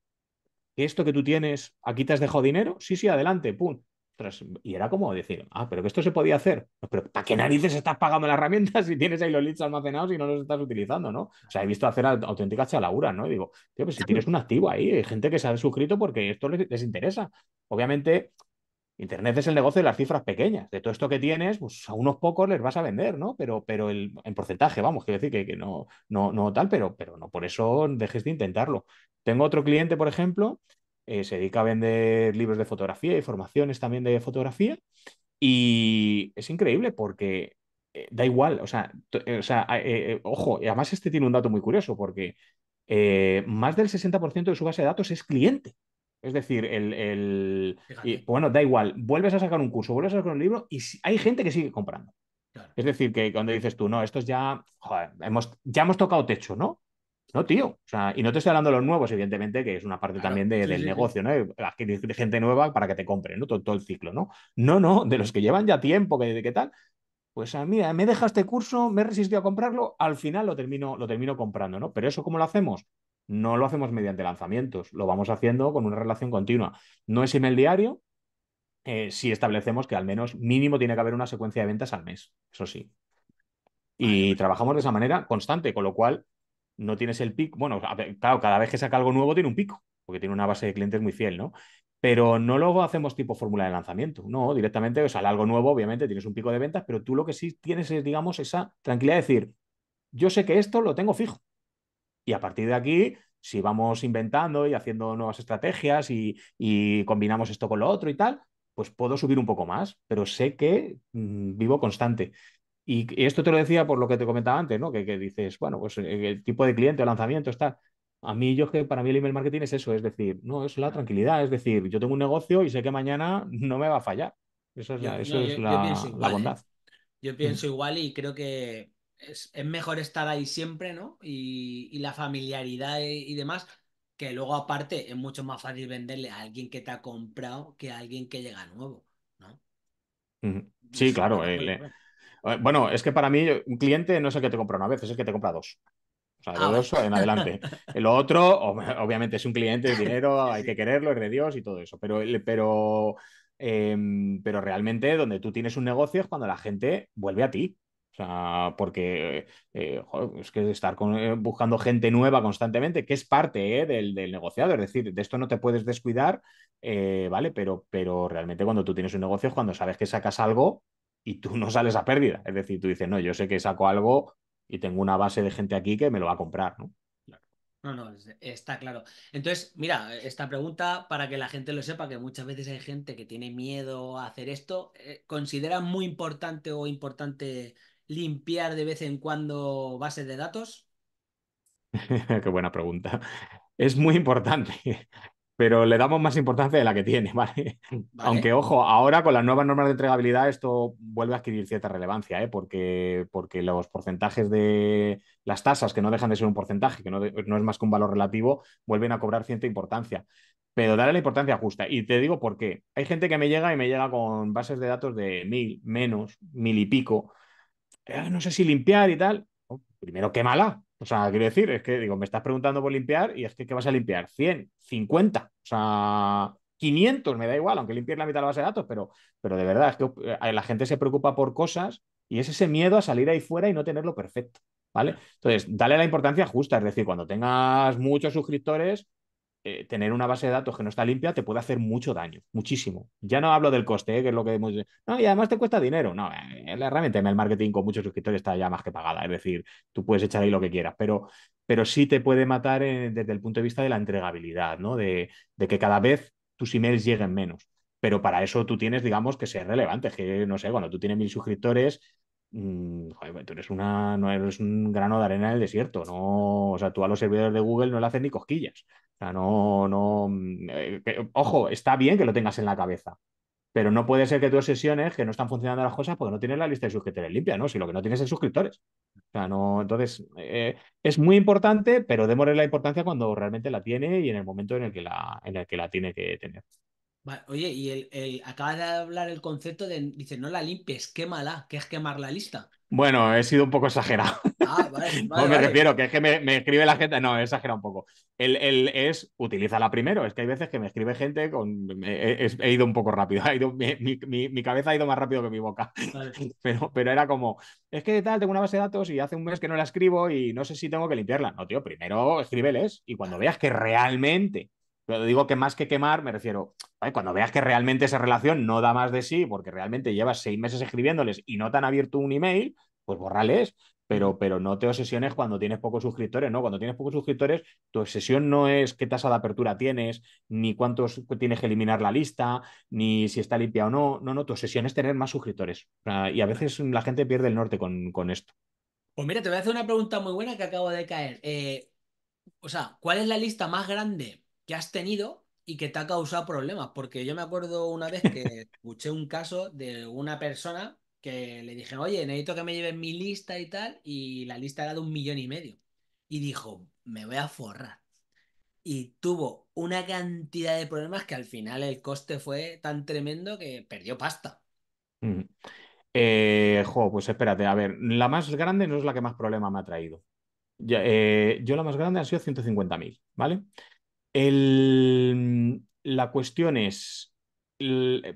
que esto que tú tienes, aquí te has dejado dinero? Sí, sí, adelante, pum y era como decir, ah, pero que esto se podía hacer. Pues, pero ¿para qué narices estás pagando las herramientas si tienes ahí los leads almacenados y no los estás utilizando, ¿no? O sea, he visto hacer auténticas chalaguras, ¿no? digo, tío, pues si tienes un activo ahí, hay gente que se ha suscrito porque esto les, interesa. Obviamente, Internet es el negocio de las cifras pequeñas. De todo esto que tienes, pues a unos pocos les vas a vender, ¿no? Pero, pero el, en porcentaje, vamos, quiero decir que, que no, no, no tal, pero, pero no por eso dejes de intentarlo. Tengo otro cliente, por ejemplo, eh, se dedica a vender libros de fotografía y formaciones también de fotografía. Y es increíble porque eh, da igual, o sea, eh, o sea ojo, y además este tiene un dato muy curioso porque más del 60% de su base de datos es cliente. Es decir, el, bueno, da igual, vuelves a sacar un curso, vuelves a sacar un libro y hay gente que sigue comprando. Es decir, que cuando dices tú, no, esto es ya, joder, hemos, ya hemos tocado techo, ¿no? No, tío. O sea, y no te estoy hablando de los nuevos, evidentemente, que es una parte también del negocio, ¿no? gente nueva para que te compren, ¿no? Todo, el ciclo, ¿no? No, no, de los que llevan ya tiempo, que, de qué tal. Pues ah, mira, me deja este curso, me he resistido a comprarlo, al final lo termino, lo termino comprando, ¿no? Pero eso, ¿cómo lo hacemos? No lo hacemos mediante lanzamientos, lo vamos haciendo con una relación continua. No es email diario, eh, si establecemos que al menos mínimo tiene que haber una secuencia de ventas al mes, eso sí. Y pues trabajamos de esa manera constante, con lo cual no tienes el pico. Bueno, claro, cada vez que saca algo nuevo tiene un pico, porque tiene una base de clientes muy fiel, ¿no? Pero no lo hacemos tipo fórmula de lanzamiento, no, directamente o sale algo nuevo, obviamente tienes un pico de ventas, pero tú lo que sí tienes es, digamos, esa tranquilidad de decir, yo sé que esto lo tengo fijo. Y a partir de aquí, si vamos inventando y haciendo nuevas estrategias y, combinamos esto con lo otro y tal, pues puedo subir un poco más, pero sé que mm, vivo constante. Y, esto te lo decía por lo que te comentaba antes, ¿no? Que, que dices, bueno, pues eh, el tipo de cliente el lanzamiento está. A mí, yo que para mí el email marketing es eso, es decir, no, es la tranquilidad, es decir, yo tengo un negocio y sé que mañana [LAUGHS] no me va a fallar. Eso es, la, eso es la, ¿eh? bondad. Yo mm. pienso igual y creo que es, mejor estar ahí siempre, ¿no? Y, la familiaridad y, demás, que luego aparte es mucho más fácil venderle a alguien que te ha comprado que a alguien que llega nuevo, ¿no? Sí, claro. Eh, bueno, es que para mí un cliente no es el que te compra una vez, es el que te compra dos. O sea, de ah, dos en adelante. El otro, obviamente, es un cliente, de [LAUGHS] dinero, hay que quererlo, es de Dios y todo eso. Pero, pero, em, pero realmente donde tú tienes un negocio es cuando la gente vuelve a ti. O sea, porque eh, eh, es que estar buscando gente nueva constantemente, que es parte del, del, negociado, es decir, de esto no te puedes descuidar, ¿vale? Pero, pero realmente cuando tú tienes un negocio es cuando sabes que sacas algo y tú no sales a pérdida. Es decir, tú dices, no, yo sé que saco algo y tengo una base de gente aquí que me lo va a comprar, ¿no? No, no, está claro. Entonces, mira, esta pregunta para que la gente lo sepa, que muchas veces hay gente que tiene miedo a hacer esto, eh, ¿considera muy importante o importante limpiar de vez en cuando bases de datos? [LAUGHS] Qué buena pregunta. Es muy importante pero le damos más importancia de la que tiene, [LAUGHS] ¿vale? Aunque, ojo, ahora con las nuevas normas de entregabilidad esto vuelve a adquirir cierta relevancia, ¿eh? porque, porque los porcentajes de las tasas, que no dejan de ser un porcentaje, que no, es más que un valor relativo, vuelven a cobrar cierta importancia. Pero darle la importancia justa. Y te digo por qué. Hay gente que me llega y me llega con bases de datos de mil, menos, mil y pico. Eh, no sé si limpiar y tal. Oh, primero, quémala. O sea, quiero decir, es que digo, me estás preguntando por limpiar y es que ¿qué vas a limpiar? 100, 50, o sea, 500, me da igual, aunque limpies la mitad de la base de datos, pero, pero de verdad, es que eh, la gente se preocupa por cosas y es ese miedo a salir ahí fuera y no tenerlo perfecto, ¿vale? Entonces, dale la importancia justa, es decir, cuando tengas muchos suscriptores, eh, tener una base de datos que no está limpia te puede hacer mucho daño, muchísimo. Ya no hablo del coste, eh, que es lo que hemos... No, y además te cuesta dinero. No, realmente eh, la herramienta marketing con muchos suscriptores está ya más que pagada. Es decir, tú puedes echar ahí lo que quieras, pero, pero sí te puede matar desde el punto de vista de la entregabilidad, ¿no? De, que cada vez tus emails lleguen menos. Pero para eso tú tienes, digamos, que ser relevante. Que, no sé, cuando tú tienes mil suscriptores, mm, tú eres una, no un grano de arena en el desierto, no, o sea, tú a los servidores de Google no le haces ni cosquillas sea, no, no. Mm, eh, ojo, está bien que lo tengas en la cabeza. Pero no puede ser que tus sesiones que no están funcionando las cosas porque no tienes la lista de suscriptores limpia, ¿no? Si lo que no tienes es suscriptores. O sea, no, entonces, eh, es muy importante, pero démosle la importancia cuando realmente la tiene y en el momento en el que la, en el que la tiene que tener. oye, y acabas acaba de hablar el concepto de, dice, no la limpies, quémala, que es quemar la lista. Bueno, he sido un poco exagerado. Ah, [LAUGHS] no me refiero, que es que me, escribe la gente. No, exagerado un poco. él el es, utilízala primero. Es que hay veces que me escribe gente con. He, ido un poco rápido. [LAUGHS] ido, mi, mi, cabeza ha ido más rápido que mi boca. [LAUGHS] Pero, pero era como, es que tal, tengo una base de datos y hace un mes que no la escribo y no sé si tengo que limpiarla. No, tío, primero escríbeles y cuando veas que realmente pero digo que más que quemar, me refiero, cuando veas que realmente esa relación no da más de sí, porque realmente llevas seis meses escribiéndoles y no te han abierto un email, pues borrales. Pero, pero no te obsesiones cuando tienes pocos suscriptores, ¿no? Cuando tienes pocos suscriptores, tu obsesión no es qué tasa de apertura tienes, ni cuántos tienes que eliminar la lista, ni si está limpia o no. No, no, tu obsesión es tener más suscriptores. y a veces la gente pierde el norte con, con esto. Pues mira, te voy a hacer una pregunta muy buena que acabo de caer. Eh, o sea, ¿cuál es la lista más grande que has tenido y que te ha causado problemas. Porque yo me acuerdo una vez que [LAUGHS] escuché un caso de una persona que le dije, oye, necesito que me lleves mi lista y tal, y la lista era de un millón y medio. Y dijo, me voy a forrar. Y tuvo una cantidad de problemas que al final el coste fue tan tremendo que perdió pasta. Mm. Eh, jo, pues espérate, a ver, la más grande no es la que más problema me ha traído. Eh, yo la más grande ha sido 150.000, ¿vale? la cuestión es,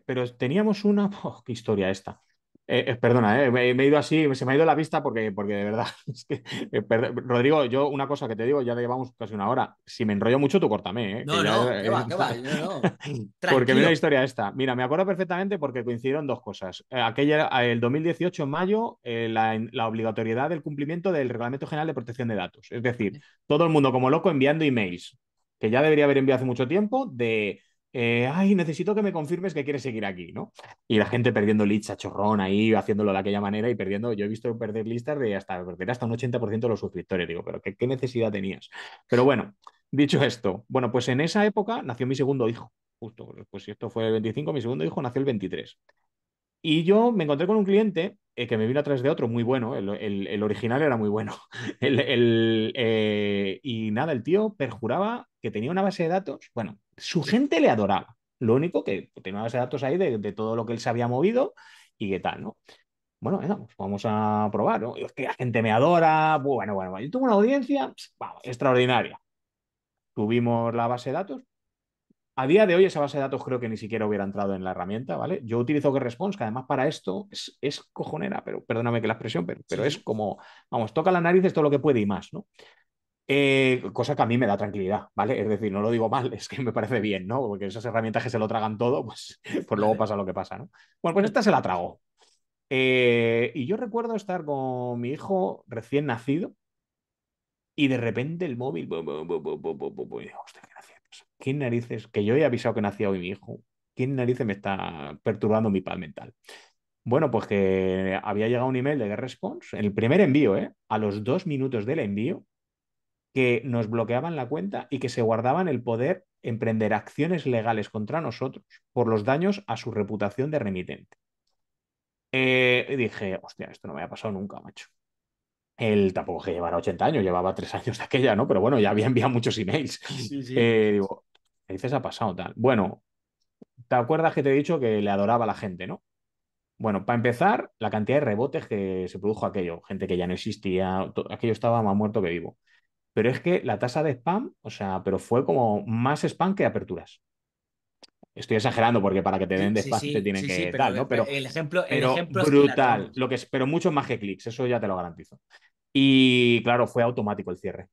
pero teníamos una, [LAUGHS] qué historia esta. Eh, eh, perdona, eh, me, he ido así, se me ha ido la vista porque, porque de verdad, [LAUGHS] es Rodrigo, yo una cosa que te digo, ya llevamos casi una hora, si me enrollo mucho tú cortame No, no, [LAUGHS] Porque mira la historia esta. Mira, me acuerdo perfectamente porque coincidieron dos cosas. Aquella, el 2018, en mayo, la, la, obligatoriedad del cumplimiento del Reglamento General de Protección de Datos. Es decir, todo el mundo como loco enviando emails que ya debería haber enviado hace mucho tiempo, de, eh, ay, necesito que me confirmes que quieres seguir aquí, ¿no? Y la gente perdiendo leads a chorrón ahí, haciéndolo de aquella manera y perdiendo, yo he visto perder listas de hasta, perder hasta un 80% de los suscriptores, digo, pero ¿qué, ¿qué necesidad tenías? Pero bueno, dicho esto, bueno, pues en esa época nació mi segundo hijo, justo, pues si esto fue el 25, mi segundo hijo nació el 23. Y yo me encontré con un cliente eh, que me vino a través de otro muy bueno, el, original era muy bueno. [LAUGHS] Eh, y nada, el tío perjuraba que tenía una base de datos, bueno, su gente le adoraba. Lo único que tenía una base de datos ahí de, todo lo que él se había movido y qué tal, ¿no? Bueno, pues vamos a probar, ¿no? es que la gente me adora, bueno, bueno, Yo tuve una audiencia extraordinaria. Tuvimos la base de datos, a día de hoy esa base de datos creo que ni siquiera hubiera entrado en la herramienta, ¿vale? Yo utilizo Response, que además para esto es, cojonera, pero perdóname que la expresión, pero, es como, vamos, toca la nariz es todo lo que puede y más, ¿no? Eh, cosa que a mí me da tranquilidad, ¿vale? Es decir, no lo digo mal, [LAUGHS] es que me parece bien, ¿no? Porque esas herramientas que se lo tragan todo, pues, [LAUGHS] pues luego pasa lo que pasa, ¿no? Bueno, pues esta se la trago. Eh, y yo recuerdo estar con mi hijo recién nacido y de repente el móvil, ¿quién narices? Que yo he avisado que nacía hoy mi hijo. ¿Quién narices me está perturbando mi paz mental? Bueno, pues que había llegado un email de The Response, el primer envío, ¿eh? a los dos minutos del envío, que nos bloqueaban la cuenta y que se guardaban el poder emprender acciones legales contra nosotros por los daños a su reputación de remitente. Y eh, dije, hostia, esto no me ha pasado nunca, macho él tampoco que llevara 80 años, llevaba tres [LAUGHS] años de aquella, ¿no? Pero bueno, ya había enviado muchos emails. Eh, digo, dices? Ha pasado tal. Bueno, ¿te acuerdas que te he dicho que le adoraba a la gente, no? Bueno, para empezar, la cantidad de rebotes que se produjo aquello, gente que ya no existía, aquello estaba más muerto que vivo. Pero es que la tasa de spam, o sea, pero fue como más spam que aperturas. Estoy exagerando porque para que te den despacio te tienen que tal, ¿no? Pero, el ejemplo, brutal, lo que pero mucho más que clics, eso ya te lo garantizo. Y claro, fue automático el cierre.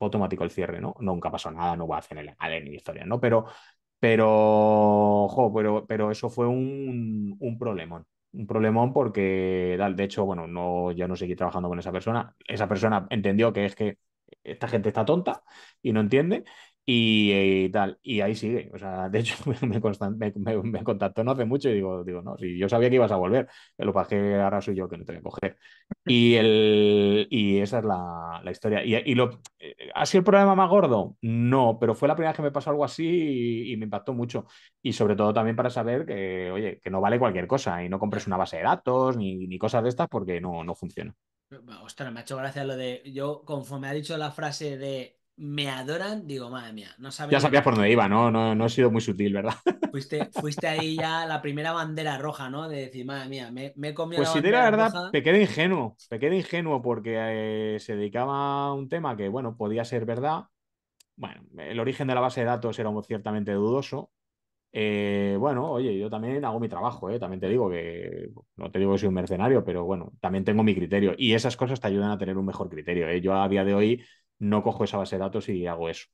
automático el cierre, ¿no? Nunca pasó nada, no va a hacer el ni historia, ¿no? Pero, pero, jo, pero, pero eso fue un, un problemón. Un problemón porque, de hecho, bueno, no, ya no seguí trabajando con esa persona. Esa persona entendió que es que esta gente está tonta y no entiende eh, y, tal. Y ahí sigue. O sea, de hecho, [LAUGHS] me, contactó no hace mucho y digo, digo, no, si yo sabía que ibas a volver, lo que ahora soy yo que no te voy a coger. Y, el, y esa es la, historia. Y, lo, eh, ¿Ha sido el problema más gordo? No, pero fue la primera vez que me pasó algo así y, me impactó mucho. Y sobre todo también para saber que, oye, que no vale cualquier cosa y no compres una base de datos ni, cosas de estas porque no, no funciona. Ostras, me ha hecho gracia lo de. Yo, conforme ha dicho la frase de me adoran, digo, madre mía, no sabía. Ya sabías por dónde iba, ¿no? No, no he sido muy sutil, ¿verdad? [LAUGHS] Fuiste, fuiste ahí ya la primera bandera roja, ¿no? De decir, madre mía, me, he comido. Pues si te la verdad, te quedé ingenuo, quedé ingenuo, porque eh, se dedicaba a un tema que, bueno, podía ser verdad. Bueno, el origen de la base de datos era ciertamente dudoso. Eh, bueno, oye, yo también hago mi trabajo, ¿eh? también te digo que no te digo que soy un mercenario, pero bueno, también tengo mi criterio y esas cosas te ayudan a tener un mejor criterio. ¿eh? Yo a día de hoy no cojo esa base de datos y hago eso.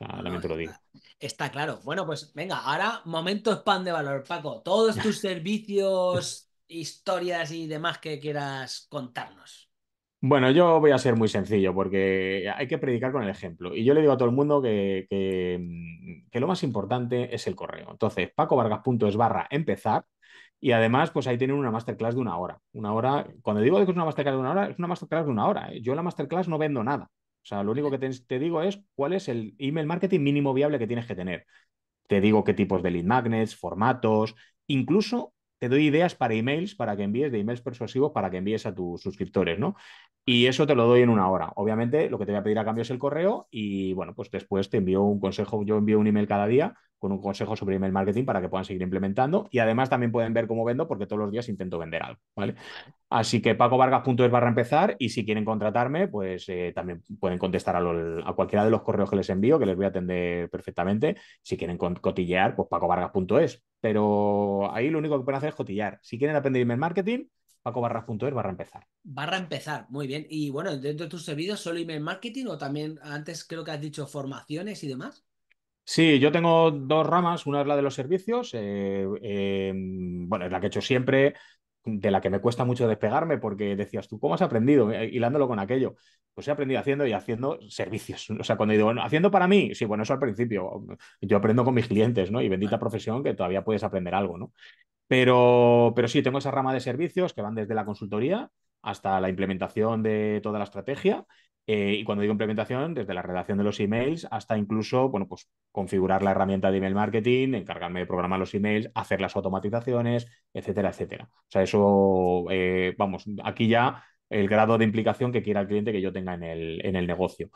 lo digo. [LAUGHS] Está claro. Bueno, pues venga, ahora momento spam de valor, Paco. Todos tus [LAUGHS] servicios, historias y demás que quieras contarnos. Bueno, yo voy a ser muy sencillo porque hay que predicar con el ejemplo. Y yo le digo a todo el mundo que, mm, lo más importante es el correo. Entonces, pacovargas.es barra empezar. Y además, pues ahí tienen una masterclass de una hora. Una hora, cuando digo que es una masterclass de una hora, es una masterclass de una hora. ¿eh? Yo en la masterclass no vendo nada. O sea, lo único que te, digo es cuál es el email marketing mínimo viable que tienes que tener. Te digo qué tipos de lead magnets, formatos, incluso te doy ideas para emails, para que envíes, de emails persuasivos, para que envíes a tus suscriptores, ¿no? Y eso te lo doy en una hora. Obviamente, lo que te voy a pedir a cambio es el correo y, bueno, pues después te envío un consejo, yo envío un email cada día con un consejo sobre email marketing para que puedan seguir implementando y además también pueden ver cómo vendo porque todos los días intento vender algo, ¿vale? Así que pacovargas.es barra empezar y si quieren contratarme, pues eh, también pueden contestar a, a, cualquiera de los correos que les envío, que les voy a atender perfectamente. Si quieren cotillear, pues pacovargas.es pero ahí lo único que pueden hacer es cotillar. Si quieren aprender email marketing, pacobarras.es barra empezar. Barra empezar, muy bien. Y bueno, dentro de tus servicios, ¿solo email marketing o también antes creo que has dicho formaciones y demás? Sí, yo tengo dos ramas. Una es la de los servicios, eh, em, bueno, es la que he hecho siempre de la que me cuesta mucho despegarme porque decías tú, ¿cómo has aprendido? Eh, hilándolo con aquello. Pues he aprendido haciendo y haciendo servicios. [LAUGHS] O sea, cuando digo, haciendo para mí, sí, bueno, eso al principio. Yo aprendo con mis clientes, ¿no? Y bendita profesión que todavía puedes aprender algo, ¿no? Pero, pero sí, tengo esa rama de servicios que van desde la consultoría hasta la implementación de toda la estrategia eh, y cuando digo implementación, desde la redacción de los emails hasta incluso, bueno, pues configurar la herramienta de email marketing, encargarme de programar los emails, hacer las automatizaciones, etcétera, etcétera. O sea, eso, eh, vamos, aquí ya el grado de implicación que quiera el cliente que yo tenga en el, en el negocio.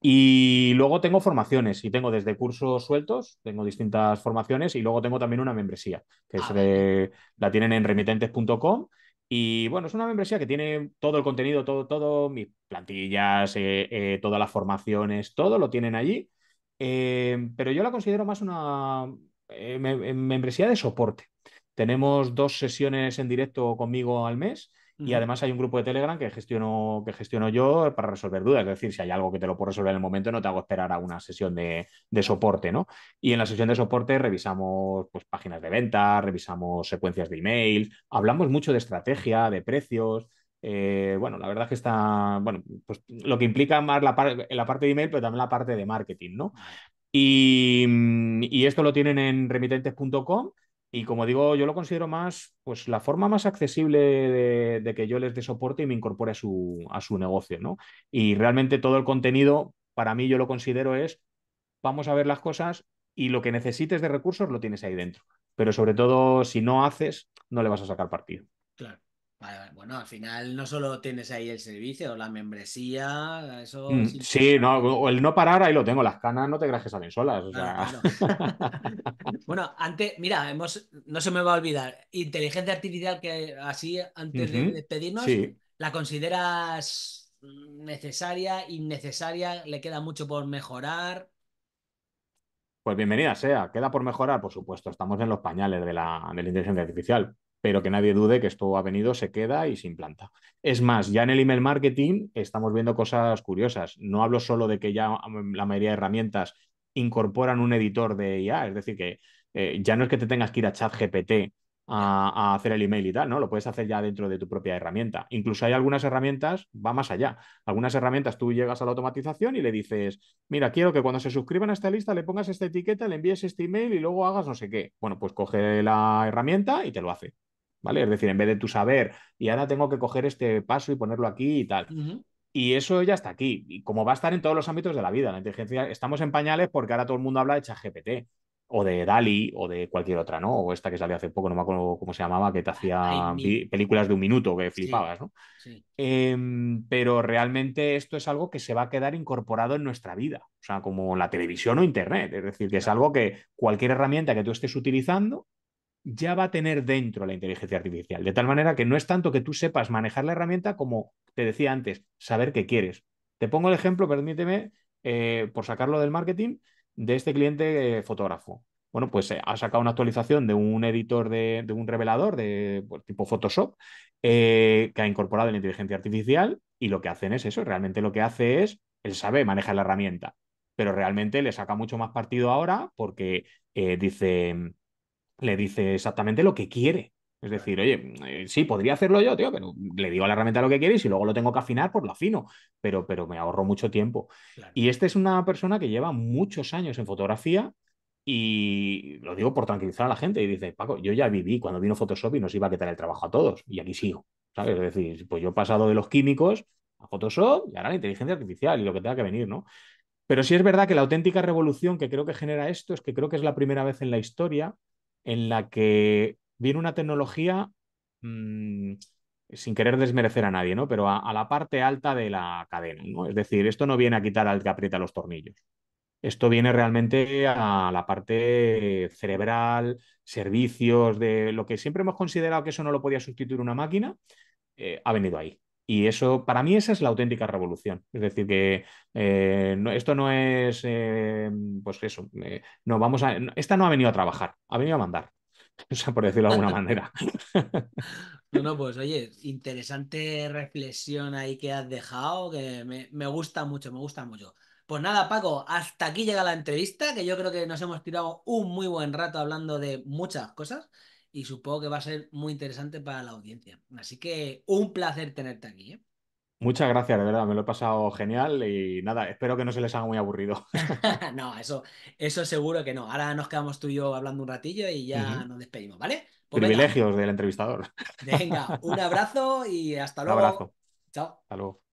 Y luego tengo formaciones y tengo desde cursos sueltos, tengo distintas formaciones y luego tengo también una membresía que ah, la tienen en remitentes.com y bueno, es una membresía que tiene todo el contenido, todo, todo, mis plantillas, eh, eh, todas las formaciones, todo lo tienen allí. Eh, pero yo la considero más una membresía de soporte. Tenemos dos sesiones en directo conmigo al mes y además hay un grupo de Telegram que gestiono, que yo para resolver dudas. Es decir, si hay algo que te lo puedo resolver en el momento, no te hago esperar a una sesión de, soporte, ¿no? Y en la sesión de soporte revisamos pues, páginas de venta, revisamos secuencias de email, hablamos mucho de estrategia, de precios. Eh, bueno, la verdad es que está, bueno, pues lo que implica más la, la parte de email, pero también la parte de marketing, ¿no? Y, y esto lo tienen en remitentes.com y como digo, yo lo considero más, pues la forma más accesible de, que yo les dé soporte y me incorpore a su, a su negocio, ¿no? Y realmente todo el contenido, para mí yo lo considero es, vamos a ver las cosas y lo que necesites de recursos lo tienes ahí dentro. Pero sobre todo, si no haces, no le vas a sacar partido. Claro bueno, al final no solo tienes ahí el servicio, la membresía, eso. Mm, sí, no, o el no parar, ahí lo tengo, las canas no te creas a salen solas. [LAUGHS] bueno, antes, mira, hemos, no se me va a olvidar, inteligencia artificial que así, antes de despedirnos, ¿la consideras necesaria, innecesaria? ¿Le queda mucho por mejorar? Pues bienvenida sea, queda por mejorar, por supuesto, estamos en los pañales de de la inteligencia artificial, pero que nadie dude que esto ha venido, se queda y se implanta. Es más, ya en el email marketing estamos viendo cosas curiosas. No hablo solo de que ya mm, la mayoría de herramientas incorporan un editor de IA, es decir, que eh, ya no es que te tengas que ir a ChatGPT a, a, hacer el email y tal, ¿no? Lo puedes hacer ya dentro de tu propia herramienta. Incluso hay algunas herramientas, va más allá. Algunas herramientas tú llegas a la automatización y le dices, mira, quiero que cuando se suscriban a esta lista le pongas esta etiqueta, le envíes este email y luego hagas no sé qué. Bueno, pues coge la herramienta y te lo hace. Es decir, en vez de tu saber, y ahora tengo que coger este paso y ponerlo aquí y tal. Y eso ya está aquí, y como va a estar en todos los ámbitos de la vida, la inteligencia, estamos en pañales porque ahora todo el mundo habla de ChatGPT o de Dali o de cualquier otra, ¿no? O esta que salió hace poco, no me acuerdo cómo se llamaba, que te hacía películas de un minuto que flipabas, ¿no? Em, pero realmente esto es algo que se va a quedar incorporado en nuestra vida, o sea, como la televisión o Internet, es decir, que es algo que cualquier herramienta que tú estés utilizando ya va a tener dentro la inteligencia artificial. De tal manera que no es tanto que tú sepas manejar la herramienta como te decía antes, saber qué quieres. Te pongo el ejemplo, permíteme, eh, por sacarlo del marketing, de este cliente eh, fotógrafo. Bueno, pues eh, ha sacado una actualización de un editor de, un revelador de pues, tipo Photoshop que ha incorporado la inteligencia artificial y lo que hacen es eso. Realmente lo que hace es, él sabe manejar la herramienta, pero realmente le saca mucho más partido ahora porque dice, le dice exactamente lo que quiere. Es decir, oye, eh, sí, podría hacerlo yo, tío, pero le digo a la herramienta lo que quiere y si luego lo tengo que afinar, pues lo afino, pero, pero me ahorro mucho tiempo. Y esta es una persona que lleva muchos años en fotografía y lo digo por tranquilizar a la gente y dice, Paco, yo ya viví cuando vino Photoshop y nos iba a quitar el trabajo a todos y aquí sigo, ¿sabes? Es decir, pues yo he pasado de los químicos a Photoshop y ahora la inteligencia artificial y lo que tenga que venir, ¿no? Pero sí es verdad que la auténtica revolución que creo que genera esto es que creo que es la primera vez en la historia en la que viene una tecnología, mm, sin querer desmerecer a nadie, ¿no? Pero a, la parte alta de la cadena, ¿no? Es decir, esto no viene a quitar al que aprieta los tornillos. Esto viene realmente a la parte cerebral, servicios, de lo que siempre hemos considerado que eso no lo podía sustituir una máquina, eh, ha venido ahí. Y eso, para mí, esa es la auténtica revolución. Es decir, que eh, esto no es, eh, pues eso, eh, no vamos a, esta no ha venido a trabajar, ha venido a mandar. [LAUGHS] O sea, por decirlo de alguna manera. [LAUGHS] No, pues oye, interesante reflexión ahí que has dejado, que me, me gusta mucho, me gusta mucho. Pues nada, Paco, hasta aquí llega la entrevista, que yo creo que nos hemos tirado un muy buen rato hablando de muchas cosas y supongo que va a ser muy interesante para la audiencia. Así que un placer tenerte aquí. ¿eh? Muchas gracias, de verdad, me lo he pasado genial y nada, espero que no se les haga muy aburrido. [LAUGHS] no, eso, eso seguro que no. Ahora nos quedamos tú y yo hablando un ratillo y ya nos despedimos, ¿vale? Pues Privilegios del entrevistador. venga, un abrazo y hasta luego. Un abrazo. Chao. Hasta luego.